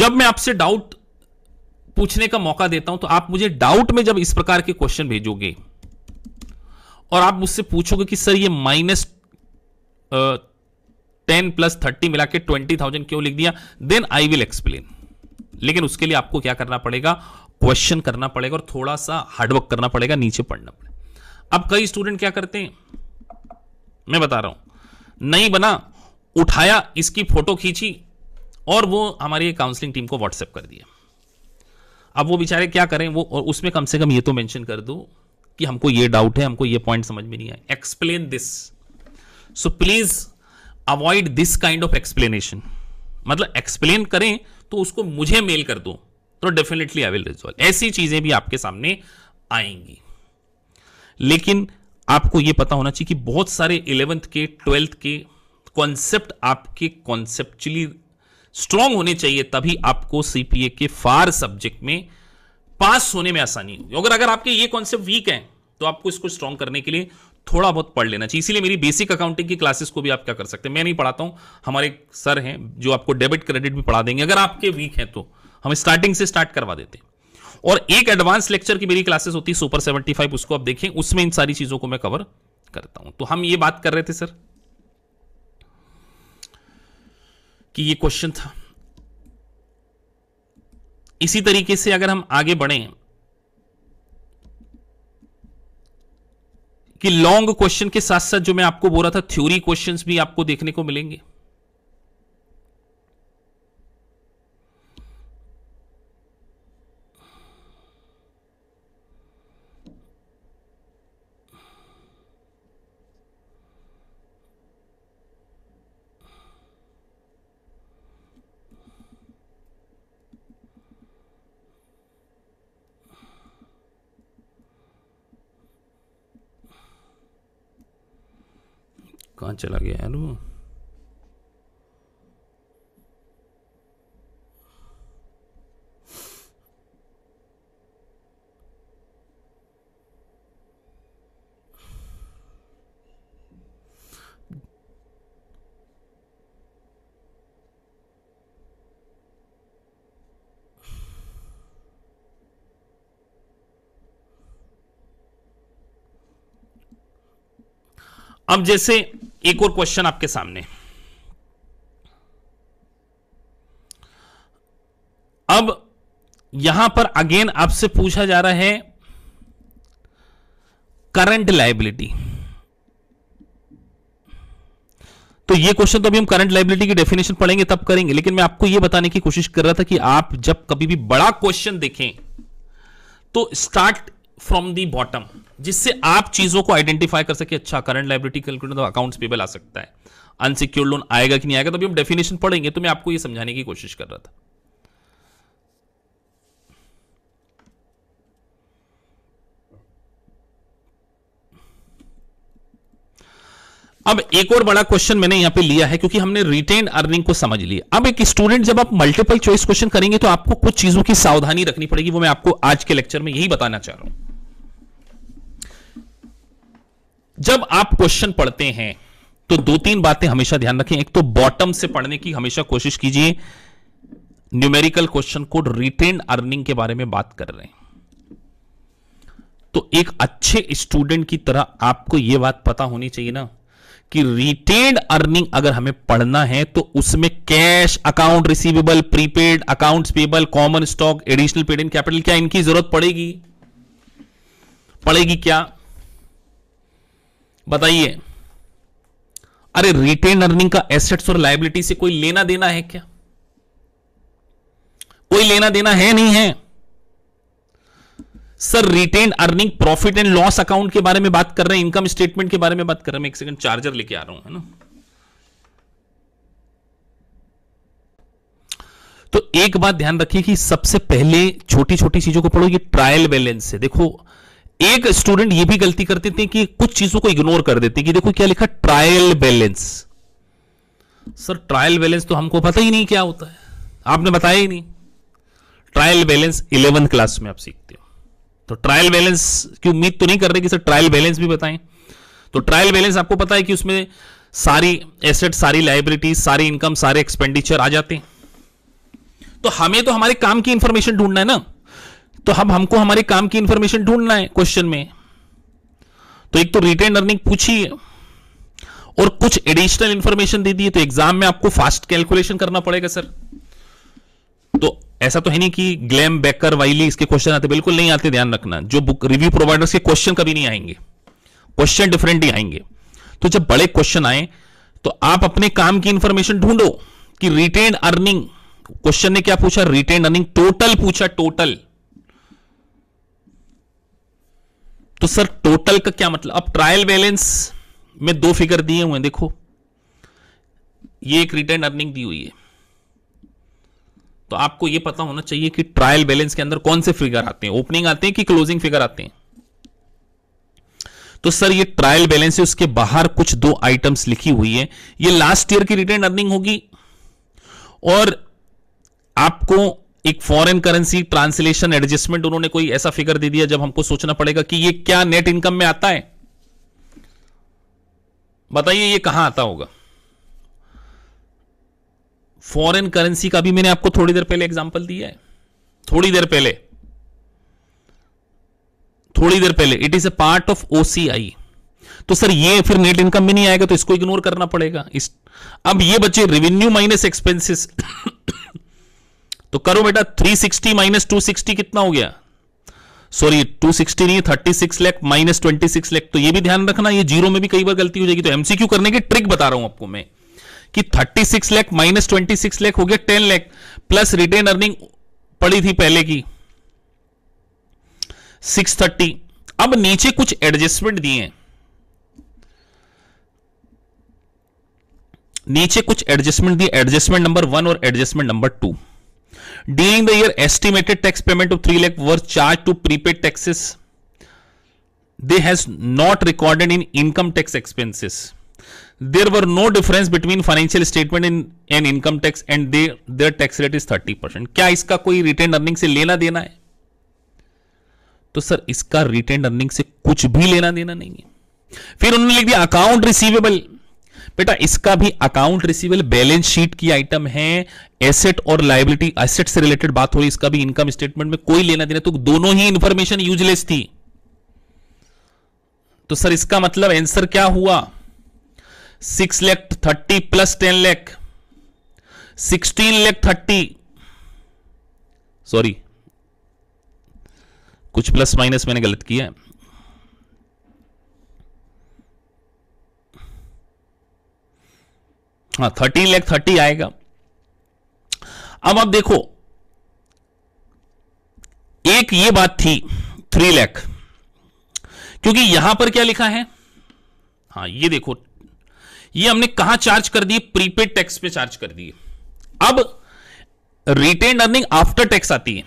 जब मैं आपसे डाउट पूछने का मौका देता हूं तो आप मुझे डाउट में जब इस प्रकार के क्वेश्चन भेजोगे और आप मुझसे पूछोगे कि सर ये माइनस टेन प्लस थर्टी मिला के ट्वेंटी थाउजेंड क्यों लिख दिया देन आई विल एक्सप्लेन लेकिन उसके लिए आपको क्या करना पड़ेगा क्वेश्चन करना पड़ेगा और थोड़ा सा हार्डवर्क करना पड़ेगा नीचे पढ़ना पड़ेगा अब कई स्टूडेंट क्या करते हैं मैं बता रहा हूं नहीं बना उठाया इसकी फोटो खींची और वो हमारी काउंसलिंग टीम को व्हाट्सएप कर दिया अब वो बेचारे क्या करें वो और उसमें कम से कम ये तो मेंशन कर दो कि हमको ये डाउट है हमको ये पॉइंट समझ में नहीं आया explain this so please avoid this kind of explanation मतलब एक्सप्लेन करें तो उसको मुझे मेल कर दो तो डेफिनेटली आई विल रिजॉल्व ऐसी चीजें भी आपके सामने आएंगी लेकिन आपको यह पता होना चाहिए कि बहुत सारे इलेवेंथ के ट्वेल्थ के कॉन्सेप्ट आपके कॉन्सेप्चुअली स्ट्रांग होने चाहिए तभी आपको सीपीए के फार सब्जेक्ट में पास होने में आसानी होगी अगर अगर आपके ये कॉन्सेप्ट वीक हैं तो आपको इसको स्ट्रॉन्ग करने के लिए थोड़ा बहुत पढ़ लेना चाहिए इसीलिए मेरी बेसिक अकाउंटिंग की क्लासेस को भी आप क्या कर सकते हैं मैं नहीं पढ़ाता हूं हमारे सर हैं जो आपको डेबिट क्रेडिट भी पढ़ा देंगे अगर आपके वीक हैं तो हम स्टार्टिंग से स्टार्ट करवा देते हैं और एक एडवांस लेक्चर की मेरी क्लासेस होती है सुपर सेवेंटी फाइव उसको आप देखें उसमें इन सारी चीजों को मैं कवर करता हूं तो हम ये बात कर रहे थे सर कि ये क्वेश्चन था इसी तरीके से अगर हम आगे बढ़े कि लॉन्ग क्वेश्चन के साथ साथ जो मैं आपको बोल रहा था थ्योरी क्वेश्चंस भी आपको देखने को मिलेंगे कहाँ चला गया यार वो अब जैसे एक और क्वेश्चन आपके सामने अब यहां पर अगेन आपसे पूछा जा रहा है करंट लाइबिलिटी तो ये क्वेश्चन तो अभी हम करंट लाइबिलिटी की डेफिनेशन पढ़ेंगे तब करेंगे लेकिन मैं आपको ये बताने की कोशिश कर रहा था कि आप जब कभी भी बड़ा क्वेश्चन देखें तो स्टार्ट फ्रॉम दी बॉटम जिससे आप चीज़ों को आइडेंटिफाई कर सके अच्छा करंट लाइब्रेटी कैलकुलेटर तो अकाउंट्स पेबल आ सकता है अनसिक्योर लोन आएगा कि नहीं आएगा तो अभी हम डेफिनेशन पढ़ेंगे तो मैं आपको ये समझाने की कोशिश कर रहा था अब एक और बड़ा क्वेश्चन मैंने यहां पे लिया है क्योंकि हमने रिटेन अर्निंग को समझ लिया अब एक स्टूडेंट जब आप मल्टीपल चॉइस क्वेश्चन करेंगे तो आपको कुछ चीजों की सावधानी रखनी पड़ेगी वो मैं आपको आज के लेक्चर में यही बताना चाह रहा हूं जब आप क्वेश्चन पढ़ते हैं तो दो तीन बातें हमेशा ध्यान रखें एक तो बॉटम से पढ़ने की हमेशा कोशिश कीजिए न्यूमेरिकल क्वेश्चन को रिटेन अर्निंग के बारे में बात कर रहे हैं तो एक अच्छे स्टूडेंट की तरह आपको यह बात पता होनी चाहिए ना कि रिटेन अर्निंग अगर हमें पढ़ना है तो उसमें cash account receivable prepaid accounts payable common stock additional paid in capital क्या इनकी जरूरत पड़ेगी पड़ेगी क्या बताइए अरे रिटेन अर्निंग का एसेट्स और लाइबिलिटी से कोई लेना देना है क्या कोई लेना देना है नहीं है sir retain earning profit and loss account के बारे में बात कर रहे हैं इनकम स्टेटमेंट के बारे में बात कर रहे हैं मैं एक सेकंड चार्जर लेके आ रहा हूं है ना तो एक बात ध्यान रखिए कि सबसे पहले छोटी छोटी चीजों को पढ़ो ये ट्रायल बैलेंस है देखो एक स्टूडेंट ये भी गलती करते थे कि कुछ चीजों को इग्नोर कर देते हैं कि देखो क्या लिखा trial balance sir trial balance तो हमको पता ही नहीं क्या होता है आपने बताया ही नहीं ट्रायल बैलेंस इलेवंथ क्लास में आप सीखते हो तो ट्रायल बैलेंस की उम्मीद तो नहीं कर रहे कि सर ट्रायल बैलेंस भी बताएं तो ट्रायल बैलेंस आपको पता है कि उसमें सारी एसेट सारी लाइबिलिटी सारी इनकम सारे एक्सपेंडिचर आ जाते हैं तो हमें तो हमारे काम की इंफॉर्मेशन ढूंढना है ना तो हम हमको हमारे काम की इंफॉर्मेशन ढूंढना है क्वेश्चन में तो एक तो रिटेन अर्निंग पूछी और कुछ एडिशनल इंफॉर्मेशन दे दी है तो एग्जाम में आपको फास्ट कैलकुलेशन करना पड़ेगा सर तो ऐसा तो है नहीं कि ग्लैम बेकर वाइली इसके क्वेश्चन आते बिल्कुल नहीं आते ध्यान रखना जो बुक रिव्यू प्रोवाइडर्स के क्वेश्चन कभी नहीं आएंगे क्वेश्चन डिफरेंट ही आएंगे तो जब बड़े क्वेश्चन आए तो आप अपने काम की इंफॉर्मेशन ढूंढो कि रिटेन अर्निंग क्वेश्चन ने क्या पूछा रिटेन अर्निंग टोटल पूछा टोटल तो सर टोटल का क्या मतलब अब ट्रायल बैलेंस में दो फिगर दिए हुए हैं देखो ये एक रिटर्न अर्निंग दी हुई है तो आपको यह पता होना चाहिए कि ट्रायल बैलेंस के अंदर कौन से फिगर आते हैं ओपनिंग आते हैं कि क्लोजिंग फिगर आते हैं तो सर ये ट्रायल बैलेंस है उसके बाहर कुछ दो आइटम्स लिखी हुई है ये लास्ट ईयर की रिटर्न अर्निंग होगी और आपको एक फॉरेन करेंसी ट्रांसलेशन एडजस्टमेंट उन्होंने कोई ऐसा फिगर दे दिया जब हमको सोचना पड़ेगा कि ये क्या नेट इनकम में आता है बताइए ये कहां आता होगा फॉरेन करेंसी का भी मैंने आपको थोड़ी देर पहले एग्जांपल दिया है थोड़ी देर पहले थोड़ी देर पहले it is a part of OCI तो सर ये फिर नेट इनकम में नहीं आएगा तो इसको इग्नोर करना पड़ेगा इस अब ये बच्चे रेवेन्यू माइनस एक्सपेंसेस तो करो बेटा 360 सिक्सटी माइनस टू कितना हो गया सॉरी 260 नहीं 36 लैख माइनस सिक्स लैख तो ये भी ध्यान रखना ये जीरो में भी कई बार गलती हो जाएगी तो एमसीक्यू करने की ट्रिक बता रहा हूं आपको मैं कि 36 लैख माइनस सिक्स लैख हो गया 10 लैख प्लस रिटेन अर्निंग पड़ी थी पहले की 630 अब नीचे कुछ एडजस्टमेंट दिए हैं नीचे कुछ एडजस्टमेंट दिए एडजस्टमेंट नंबर वन और adjustment number two during the year estimated tax payment of three lakh worth charge to prepaid taxes they has not recorded in income tax expenses there were no difference between financial statement in an income tax and they their tax rate is thirty percent क्या इसका कोई return earning से लेना देना है तो sir इसका return earning से कुछ भी लेना देना नहीं है फिर उन्होंने लिख दिया अकाउंट रिसीवेबल बेटा इसका भी अकाउंट रिसीवेबल बैलेंस शीट की आइटम है एसेट और लाइबिलिटी एसेट से रिलेटेड बात हो रही इसका भी इनकम स्टेटमेंट में कोई लेना देना तो दोनों ही इंफॉर्मेशन यूजलेस थी तो सर इसका मतलब आंसर क्या हुआ six lakh thirty plus ten lakh sixteen lakh thirty sorry कुछ प्लस माइनस मैंने गलत किया हाँ थर्टीन लैख थर्टी आएगा अब आप देखो एक ये बात थी थ्री लैख क्योंकि यहां पर क्या लिखा है हाँ ये देखो ये हमने कहा चार्ज कर दिए प्रीपेड टैक्स पे चार्ज कर दिए अब रिटेन अर्निंग आफ्टर टैक्स आती है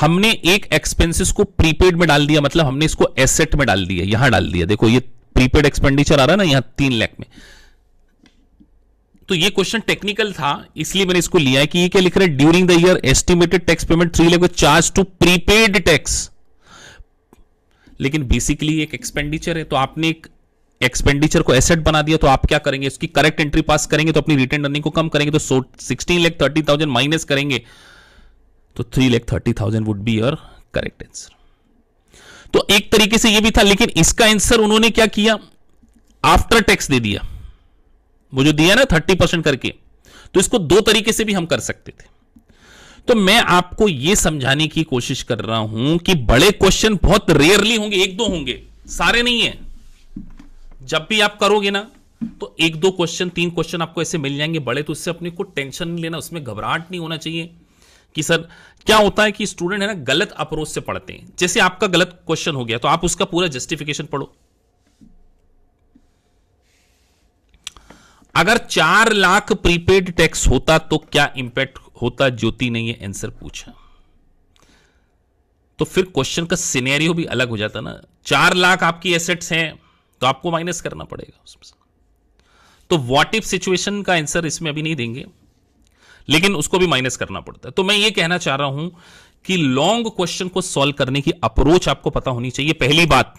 हमने एक एक्सपेंसेस को प्रीपेड में डाल दिया मतलब हमने इसको एसेट में डाल दिया यहां डाल दिया देखो ये प्रीपेड एक्सपेंडिचर आ रहा है ना यहां तीन लाख में तो ये क्वेश्चन टेक्निकल था इसलिए मैंने इसको लिया है कि ये क्या लिख रहे हैं during the year estimated tax payment three lakh charge to prepaid tax लेकिन बेसिकली एक एक्सपेंडिचर है तो आपने एक एक्सपेंडिचर को एसेट बना दिया तो आप क्या करेंगे उसकी करेक्ट एंट्री पास करेंगे तो अपनी रिटर्न अर्निंग को कम करेंगे तो sixteen lakh thirty thousand minus करेंगे तो three lakh thirty thousand would be your correct answer तो एक तरीके से ये भी था लेकिन इसका आंसर उन्होंने क्या किया आफ्टर टैक्स दे दिया वो जो दिया ना थर्टी परसेंट करके तो इसको दो तरीके से भी हम कर सकते थे तो मैं आपको यह समझाने की कोशिश कर रहा हूं कि बड़े क्वेश्चन बहुत रेयरली होंगे एक दो होंगे सारे नहीं है जब भी आप करोगे ना तो एक दो क्वेश्चन तीन क्वेश्चन आपको ऐसे मिल जाएंगे बड़े तो उससे अपने को टेंशन नहीं लेना उसमें घबराहट नहीं होना चाहिए कि सर क्या होता है कि स्टूडेंट है ना गलत अप्रोच से पढ़ते हैं जैसे आपका गलत क्वेश्चन हो गया तो आप उसका पूरा जस्टिफिकेशन पढ़ो अगर चार लाख प्रीपेड टैक्स होता तो क्या इंपैक्ट होता ज्योति ने ये आंसर पूछा तो फिर क्वेश्चन का सिनेरियो भी अलग हो जाता ना चार लाख आपकी एसेट्स हैं तो आपको माइनस करना पड़ेगा उसमें तो व्हाट इफ सिचुएशन का आंसर इसमें अभी नहीं देंगे लेकिन उसको भी माइनस करना पड़ता है तो मैं ये कहना चाह रहा हूं कि लॉन्ग क्वेश्चन को सॉल्व करने की अप्रोच आपको पता होनी चाहिए पहली बात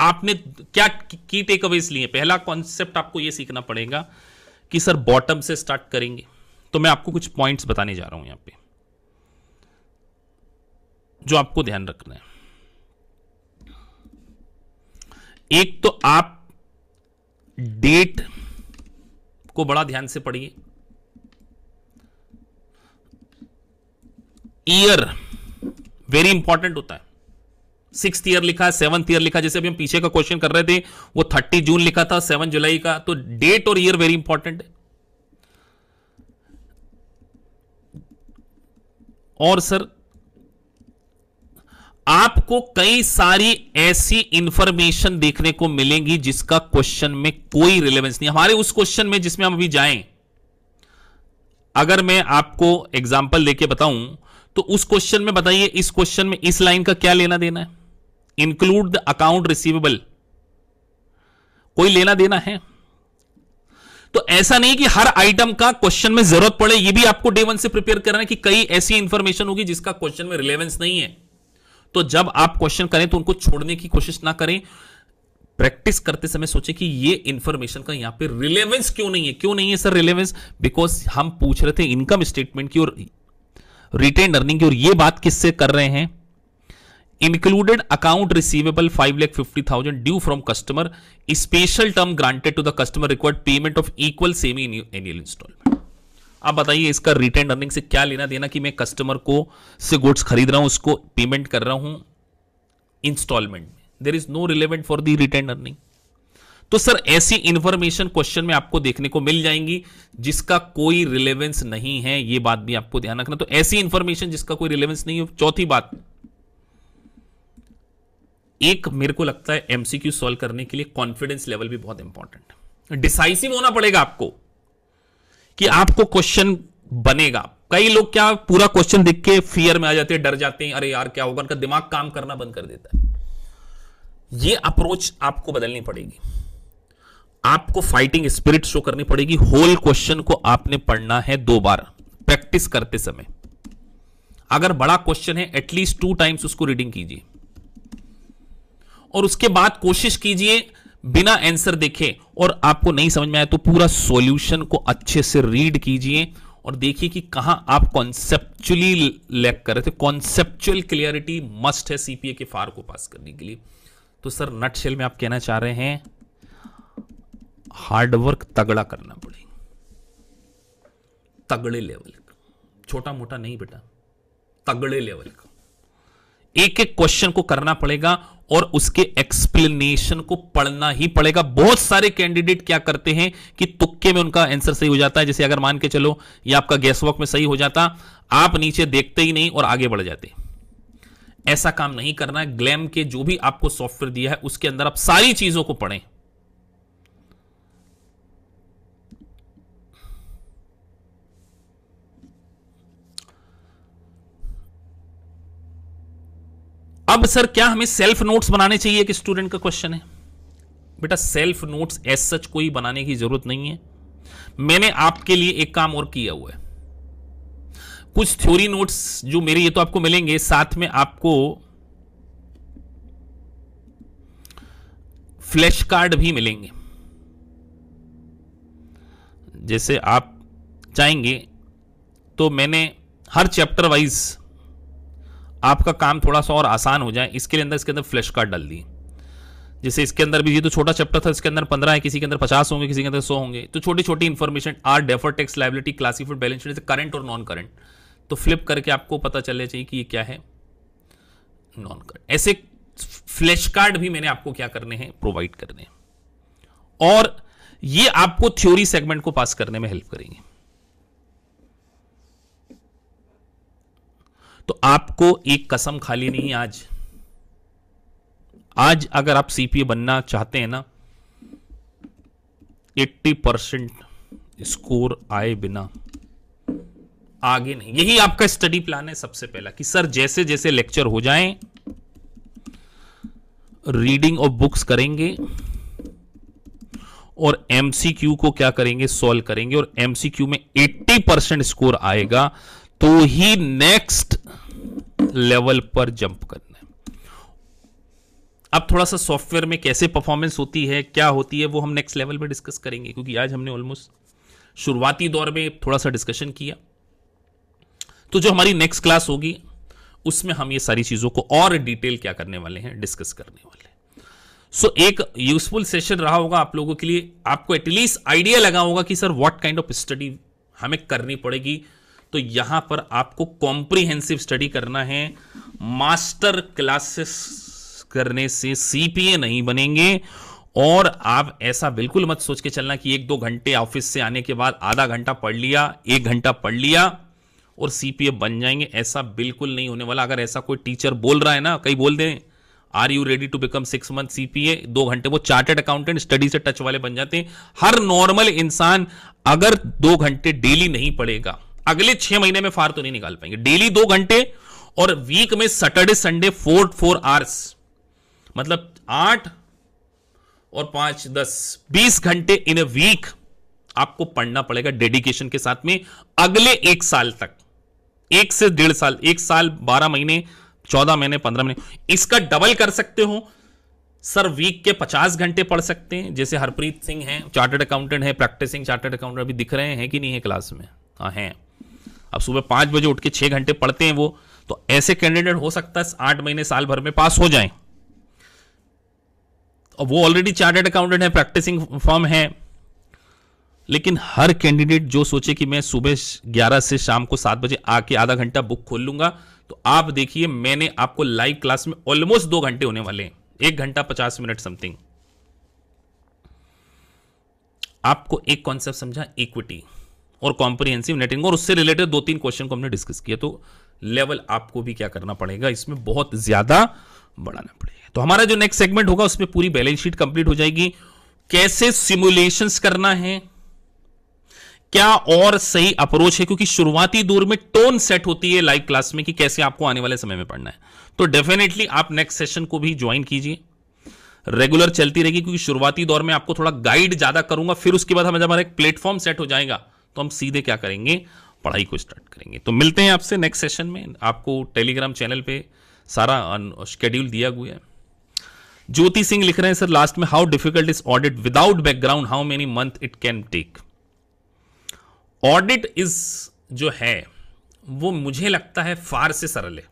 आपने क्या की टेक अवेज लिए पहला कॉन्सेप्ट आपको यह सीखना पड़ेगा कि सर बॉटम से स्टार्ट करेंगे तो मैं आपको कुछ पॉइंट्स बताने जा रहा हूं यहां पे जो आपको ध्यान रखना है एक तो आप डेट को बड़ा ध्यान से पढ़िए ईयर वेरी इंपॉर्टेंट होता है सिक्स ईयर लिखा सेवंथ ईयर लिखा जैसे अभी हम पीछे का क्वेश्चन कर रहे थे वो थर्टी जून लिखा था सेवन जुलाई का तो डेट और ईयर वेरी इंपॉर्टेंट है और सर आपको कई सारी ऐसी इंफॉर्मेशन देखने को मिलेंगी जिसका क्वेश्चन में कोई रिलेवेंस नहीं हमारे उस क्वेश्चन में जिसमें हम अभी जाएं अगर मैं आपको एग्जांपल देके बताऊं तो उस क्वेश्चन में बताइए इस क्वेश्चन में इस लाइन का क्या लेना देना है इंक्लूड द अकाउंट रिसीवेबल कोई लेना देना है तो ऐसा नहीं कि हर आइटम का क्वेश्चन में जरूरत पड़े ये भी आपको डे वन से प्रिपेयर करना है कि कई ऐसी इंफॉर्मेशन होगी जिसका क्वेश्चन में रिलेवेंस नहीं है तो जब आप क्वेश्चन करें तो उनको छोड़ने की कोशिश ना करें प्रैक्टिस करते समय सोचे कि ये इंफॉर्मेशन का यहां पे रिलेवेंस क्यों नहीं है क्यों नहीं है सर रिलेवेंस बिकॉज हम पूछ रहे थे इनकम स्टेटमेंट की और रिटेन अर्निंग की और ये बात किससे कर रहे हैं included account receivable five lakh fifty thousand due from customer special term granted to the customer required payment of equal semi annual installment आप बताइए इसका रिटर्न अर्निंग से क्या लेना देना कि मैं कस्टमर को से गुड्स खरीद रहा हूं उसको पेमेंट कर रहा हूं इंस्टॉलमेंट में there is no relevant for the return earning तो सर ऐसी इंफॉर्मेशन क्वेश्चन में आपको देखने को मिल जाएंगी जिसका कोई रिलेवेंस नहीं है यह बात भी आपको ध्यान रखना तो ऐसी इंफॉर्मेशन जिसका कोई रिलेवेंस नहीं हो चौथी बात एक मेरे को लगता है एमसीक्यू सॉल्व करने के लिए कॉन्फिडेंस लेवल भी बहुत इंपॉर्टेंट है डिसाइसिव होना पड़ेगा आपको कि आपको क्वेश्चन बनेगा कई लोग क्या पूरा क्वेश्चन देख के फियर में आ जाते हैं डर जाते हैं अरे यार क्या होगा उनका दिमाग काम करना बंद कर देता है ये अप्रोच आपको बदलनी पड़ेगी आपको फाइटिंग स्पिरिट शो करनी पड़ेगी होल क्वेश्चन को आपने पढ़ना है दो बार प्रैक्टिस करते समय अगर बड़ा क्वेश्चन है एटलीस्ट टू टाइम्स उसको रीडिंग कीजिए और उसके बाद कोशिश कीजिए बिना आंसर देखे और आपको नहीं समझ में आया तो पूरा सॉल्यूशन को अच्छे से रीड कीजिए और देखिए कि कहां आप कॉन्सेप्चुअली लैक कर रहे थे कॉन्सेप्चुअल क्लियरिटी मस्ट है सीपीए के फार को पास करने के लिए तो सर नटशेल में आप कहना चाह रहे हैं हार्डवर्क तगड़ा करना पड़ेगा तगड़े लेवल का छोटा मोटा नहीं बेटा तगड़े लेवल का एक एक क्वेश्चन को करना पड़ेगा और उसके एक्सप्लेनेशन को पढ़ना ही पड़ेगा बहुत सारे कैंडिडेट क्या करते हैं कि तुक्के में उनका आंसर सही हो जाता है जैसे अगर मान के चलो या आपका गैस वर्क में सही हो जाता आप नीचे देखते ही नहीं और आगे बढ़ जाते ऐसा काम नहीं करना है ग्लैम के जो भी आपको सॉफ्टवेयर दिया है उसके अंदर आप सारी चीजों को पढ़ें अब सर क्या हमें सेल्फ नोट्स बनाने चाहिए एक स्टूडेंट का क्वेश्चन है बेटा सेल्फ नोट्स एज सच कोई बनाने की जरूरत नहीं है मैंने आपके लिए एक काम और किया हुआ है कुछ थ्योरी नोट्स जो मेरे ये तो आपको मिलेंगे साथ में आपको फ्लैश कार्ड भी मिलेंगे जैसे आप चाहेंगे तो मैंने हर चैप्टर वाइज आपका काम थोड़ा सा और आसान हो जाए इसके अंदर इसके अंदर फ्लैश कार्ड डाल दिए जैसे इसके अंदर भी ये तो छोटा चैप्टर था इसके अंदर पंद्रह है किसी के अंदर पचास होंगे किसी के अंदर सौ होंगे तो छोटी छोटी information are defer tax liability classified balance sheet current और नॉन करंट तो फ्लिप करके आपको पता चलना चाहिए कि ये क्या है नॉन करंट ऐसे फ्लैश कार्ड भी मैंने आपको क्या करने हैं प्रोवाइड करने हैं और ये आपको थ्योरी सेगमेंट को पास करने में हेल्प करेंगे तो आपको एक कसम खाली नहीं आज आज अगर आप सीपीए बनना चाहते हैं ना 80 परसेंट स्कोर आए बिना आगे नहीं यही आपका स्टडी प्लान है सबसे पहला कि सर जैसे जैसे लेक्चर हो जाएं रीडिंग ऑफ बुक्स करेंगे और एमसीक्यू को क्या करेंगे सॉल्व करेंगे और एमसीक्यू में 80 परसेंट स्कोर आएगा तो ही नेक्स्ट लेवल पर जंप करना है अब थोड़ा सा सॉफ्टवेयर में कैसे परफॉर्मेंस होती है क्या होती है वो हम नेक्स्ट लेवल पर डिस्कस करेंगे क्योंकि आज हमने ऑलमोस्ट शुरुआती दौर में थोड़ा सा डिस्कशन किया तो जो हमारी नेक्स्ट क्लास होगी उसमें हम ये सारी चीज़ों को और डिटेल क्या करने वाले हैं डिस्कस करने वाले सो so, एक यूजफुल सेशन रहा होगा आप लोगों के लिए आपको एटलीस्ट आइडिया लगा होगा कि sir what kind of study हमें करनी पड़ेगी तो यहां पर आपको कॉम्प्रिहेंसिव स्टडी करना है मास्टर क्लासेस करने से सीपीए नहीं बनेंगे और आप ऐसा बिल्कुल मत सोच के चलना कि एक दो घंटे ऑफिस से आने के बाद आधा घंटा पढ़ लिया एक घंटा पढ़ लिया और सीपीए बन जाएंगे ऐसा बिल्कुल नहीं होने वाला अगर ऐसा कोई टीचर बोल रहा है ना कहीं बोल दें are you ready to become six month CPA दो घंटे वो चार्टेड अकाउंटेंट स्टडी से टच वाले बन जाते हैं हर नॉर्मल इंसान अगर दो घंटे डेली नहीं पढ़ेगा अगले छह महीने में फार तो नहीं निकाल पाएंगे डेली दो घंटे और वीक में Saturday Sunday four four hours मतलब आठ और पांच दस बीस घंटे इन ए वीक आपको पढ़ना पड़ेगा डेडिकेशन के साथ में अगले एक साल तक एक से डेढ़ साल एक साल बारह महीने चौदह महीने पंद्रह महीने इसका डबल कर सकते हो सर वीक के पचास घंटे पढ़ सकते हैं जैसे हरप्रीत सिंह हैं चार्टर्ड अकाउंटेंट हैं प्रैक्टिसिंग चार्टर्ड अकाउंटेंट अभी दिख रहे हैं कि नहीं है क्लास में हाँ हैं अब सुबह पांच बजे उठ के छह घंटे पढ़ते हैं वो तो ऐसे कैंडिडेट हो सकता है आठ महीने साल भर में पास हो जाए और वो ऑलरेडी चार्टेड अकाउंटेंट है प्रैक्टिसिंग फॉर्म है लेकिन हर कैंडिडेट जो सोचे कि मैं सुबह 11 से शाम को सात बजे आके आधा घंटा बुक खोल लूंगा तो आप देखिए मैंने आपको लाइव क्लास में ऑलमोस्ट दो घंटे होने वाले हैं एक घंटा पचास मिनट समथिंग आपको एक कॉन्सेप्ट समझा इक्विटी और कॉम्प्रिहेंसिव नेटिंग और उससे रिलेटेड दो तीन क्वेश्चन को हमने डिस्कस किया तो लेवल आपको भी क्या करना पड़ेगा इसमें बहुत ज्यादा बढ़ाना पड़ेगा तो हमारा जो नेक्स्ट सेगमेंट होगा उसमें पूरी बैलेंस शीट कंप्लीट हो जाएगी कैसे सिमुलेशन करना है क्या और सही अप्रोच है क्योंकि शुरुआती दौर में टोन सेट होती है लाइव क्लास में कि कैसे आपको आने वाले समय में पढ़ना है तो डेफिनेटली आप नेक्स्ट सेशन को भी ज्वाइन कीजिए रेगुलर चलती रहेगी क्योंकि शुरुआती दौर में आपको थोड़ा गाइड ज्यादा करूंगा फिर उसके बाद हमारा एक प्लेटफॉर्म सेट हो जाएगा तो हम सीधे क्या करेंगे पढ़ाई को स्टार्ट करेंगे तो मिलते हैं आपसे नेक्स्ट सेशन में आपको टेलीग्राम चैनल पे सारा शेड्यूल दिया हुआ है ज्योति सिंह लिख रहे हैं सर लास्ट में how difficult is audit without background how many month it can take audit is जो है वो मुझे लगता है फार से सरल है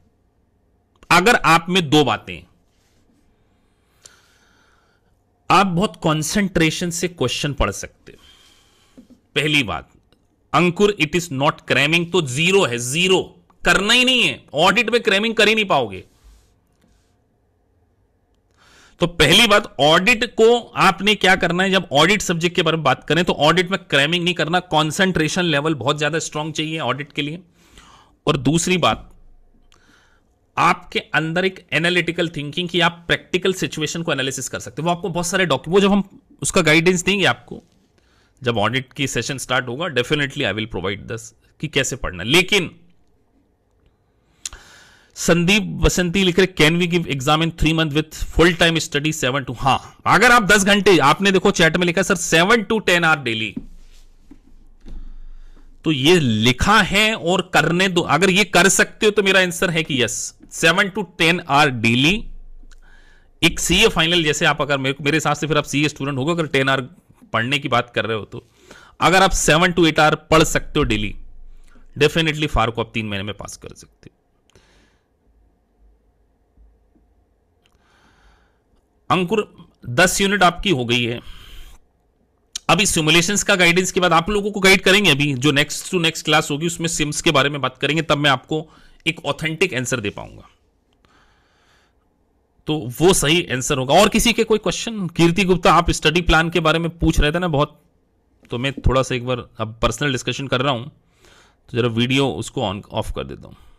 अगर आप में दो बातें आप बहुत कंसंट्रेशन से क्वेश्चन पढ़ सकते पहली बात Ankur it is not cramming तो जीरो है जीरो करना ही नहीं है ऑडिट में क्रैमिंग कर ही नहीं पाओगे तो पहली बात ऑडिट को आपने क्या करना है जब ऑडिट सब्जेक्ट के बारे में बात करें तो ऑडिट में क्रैमिंग नहीं करना कॉन्सेंट्रेशन लेवल बहुत ज्यादा स्ट्रांग चाहिए ऑडिट के लिए और दूसरी बात आपके अंदर एक एनालिटिकल थिंकिंग कि आप प्रैक्टिकल सिचुएशन को एनालिसिस कर सकते हो वो आपको बहुत सारे डॉक्यूमेंट वो जब हम उसका गाइडेंस देंगे आपको जब ऑडिट की सेशन स्टार्ट होगा definitely I will provide this कि कैसे पढ़ना लेकिन संदीप बसंती लिख रहे can we give exam in three month with full time study seven two हाँ अगर आप दस घंटे आपने देखो चैट में लिखा sir seven to ten hour daily तो ये लिखा है और करने दो अगर ये कर सकते हो तो मेरा आंसर है कि yes seven to ten hour daily एक सीए फाइनल जैसे आप अगर मेरे हिसाब से फिर आप सीए स्टूडेंट होगा अगर टेन आर पढ़ने की बात कर रहे हो तो अगर आप सेवन टू एट आवर पढ़ सकते हो डेली डेफिनेटली फारूक आप तीन महीने में पास कर सकते हो अंकुर दस यूनिट आपकी हो गई है अभी सिमुलेशन का गाइडेंस के बाद आप लोगों को गाइड करेंगे अभी जो नेक्स्ट टू नेक्स्ट क्लास होगी उसमें सिम्स के बारे में बात करेंगे तब मैं आपको एक ऑथेंटिक आंसर दे पाऊंगा तो वो सही आंसर होगा और किसी के कोई क्वेश्चन कीर्ति गुप्ता आप स्टडी प्लान के बारे में पूछ रहे थे ना बहुत तो मैं थोड़ा सा एक बार अब पर्सनल डिस्कशन कर रहा हूँ तो ज़रा वीडियो उसको ऑन ऑफ कर देता हूँ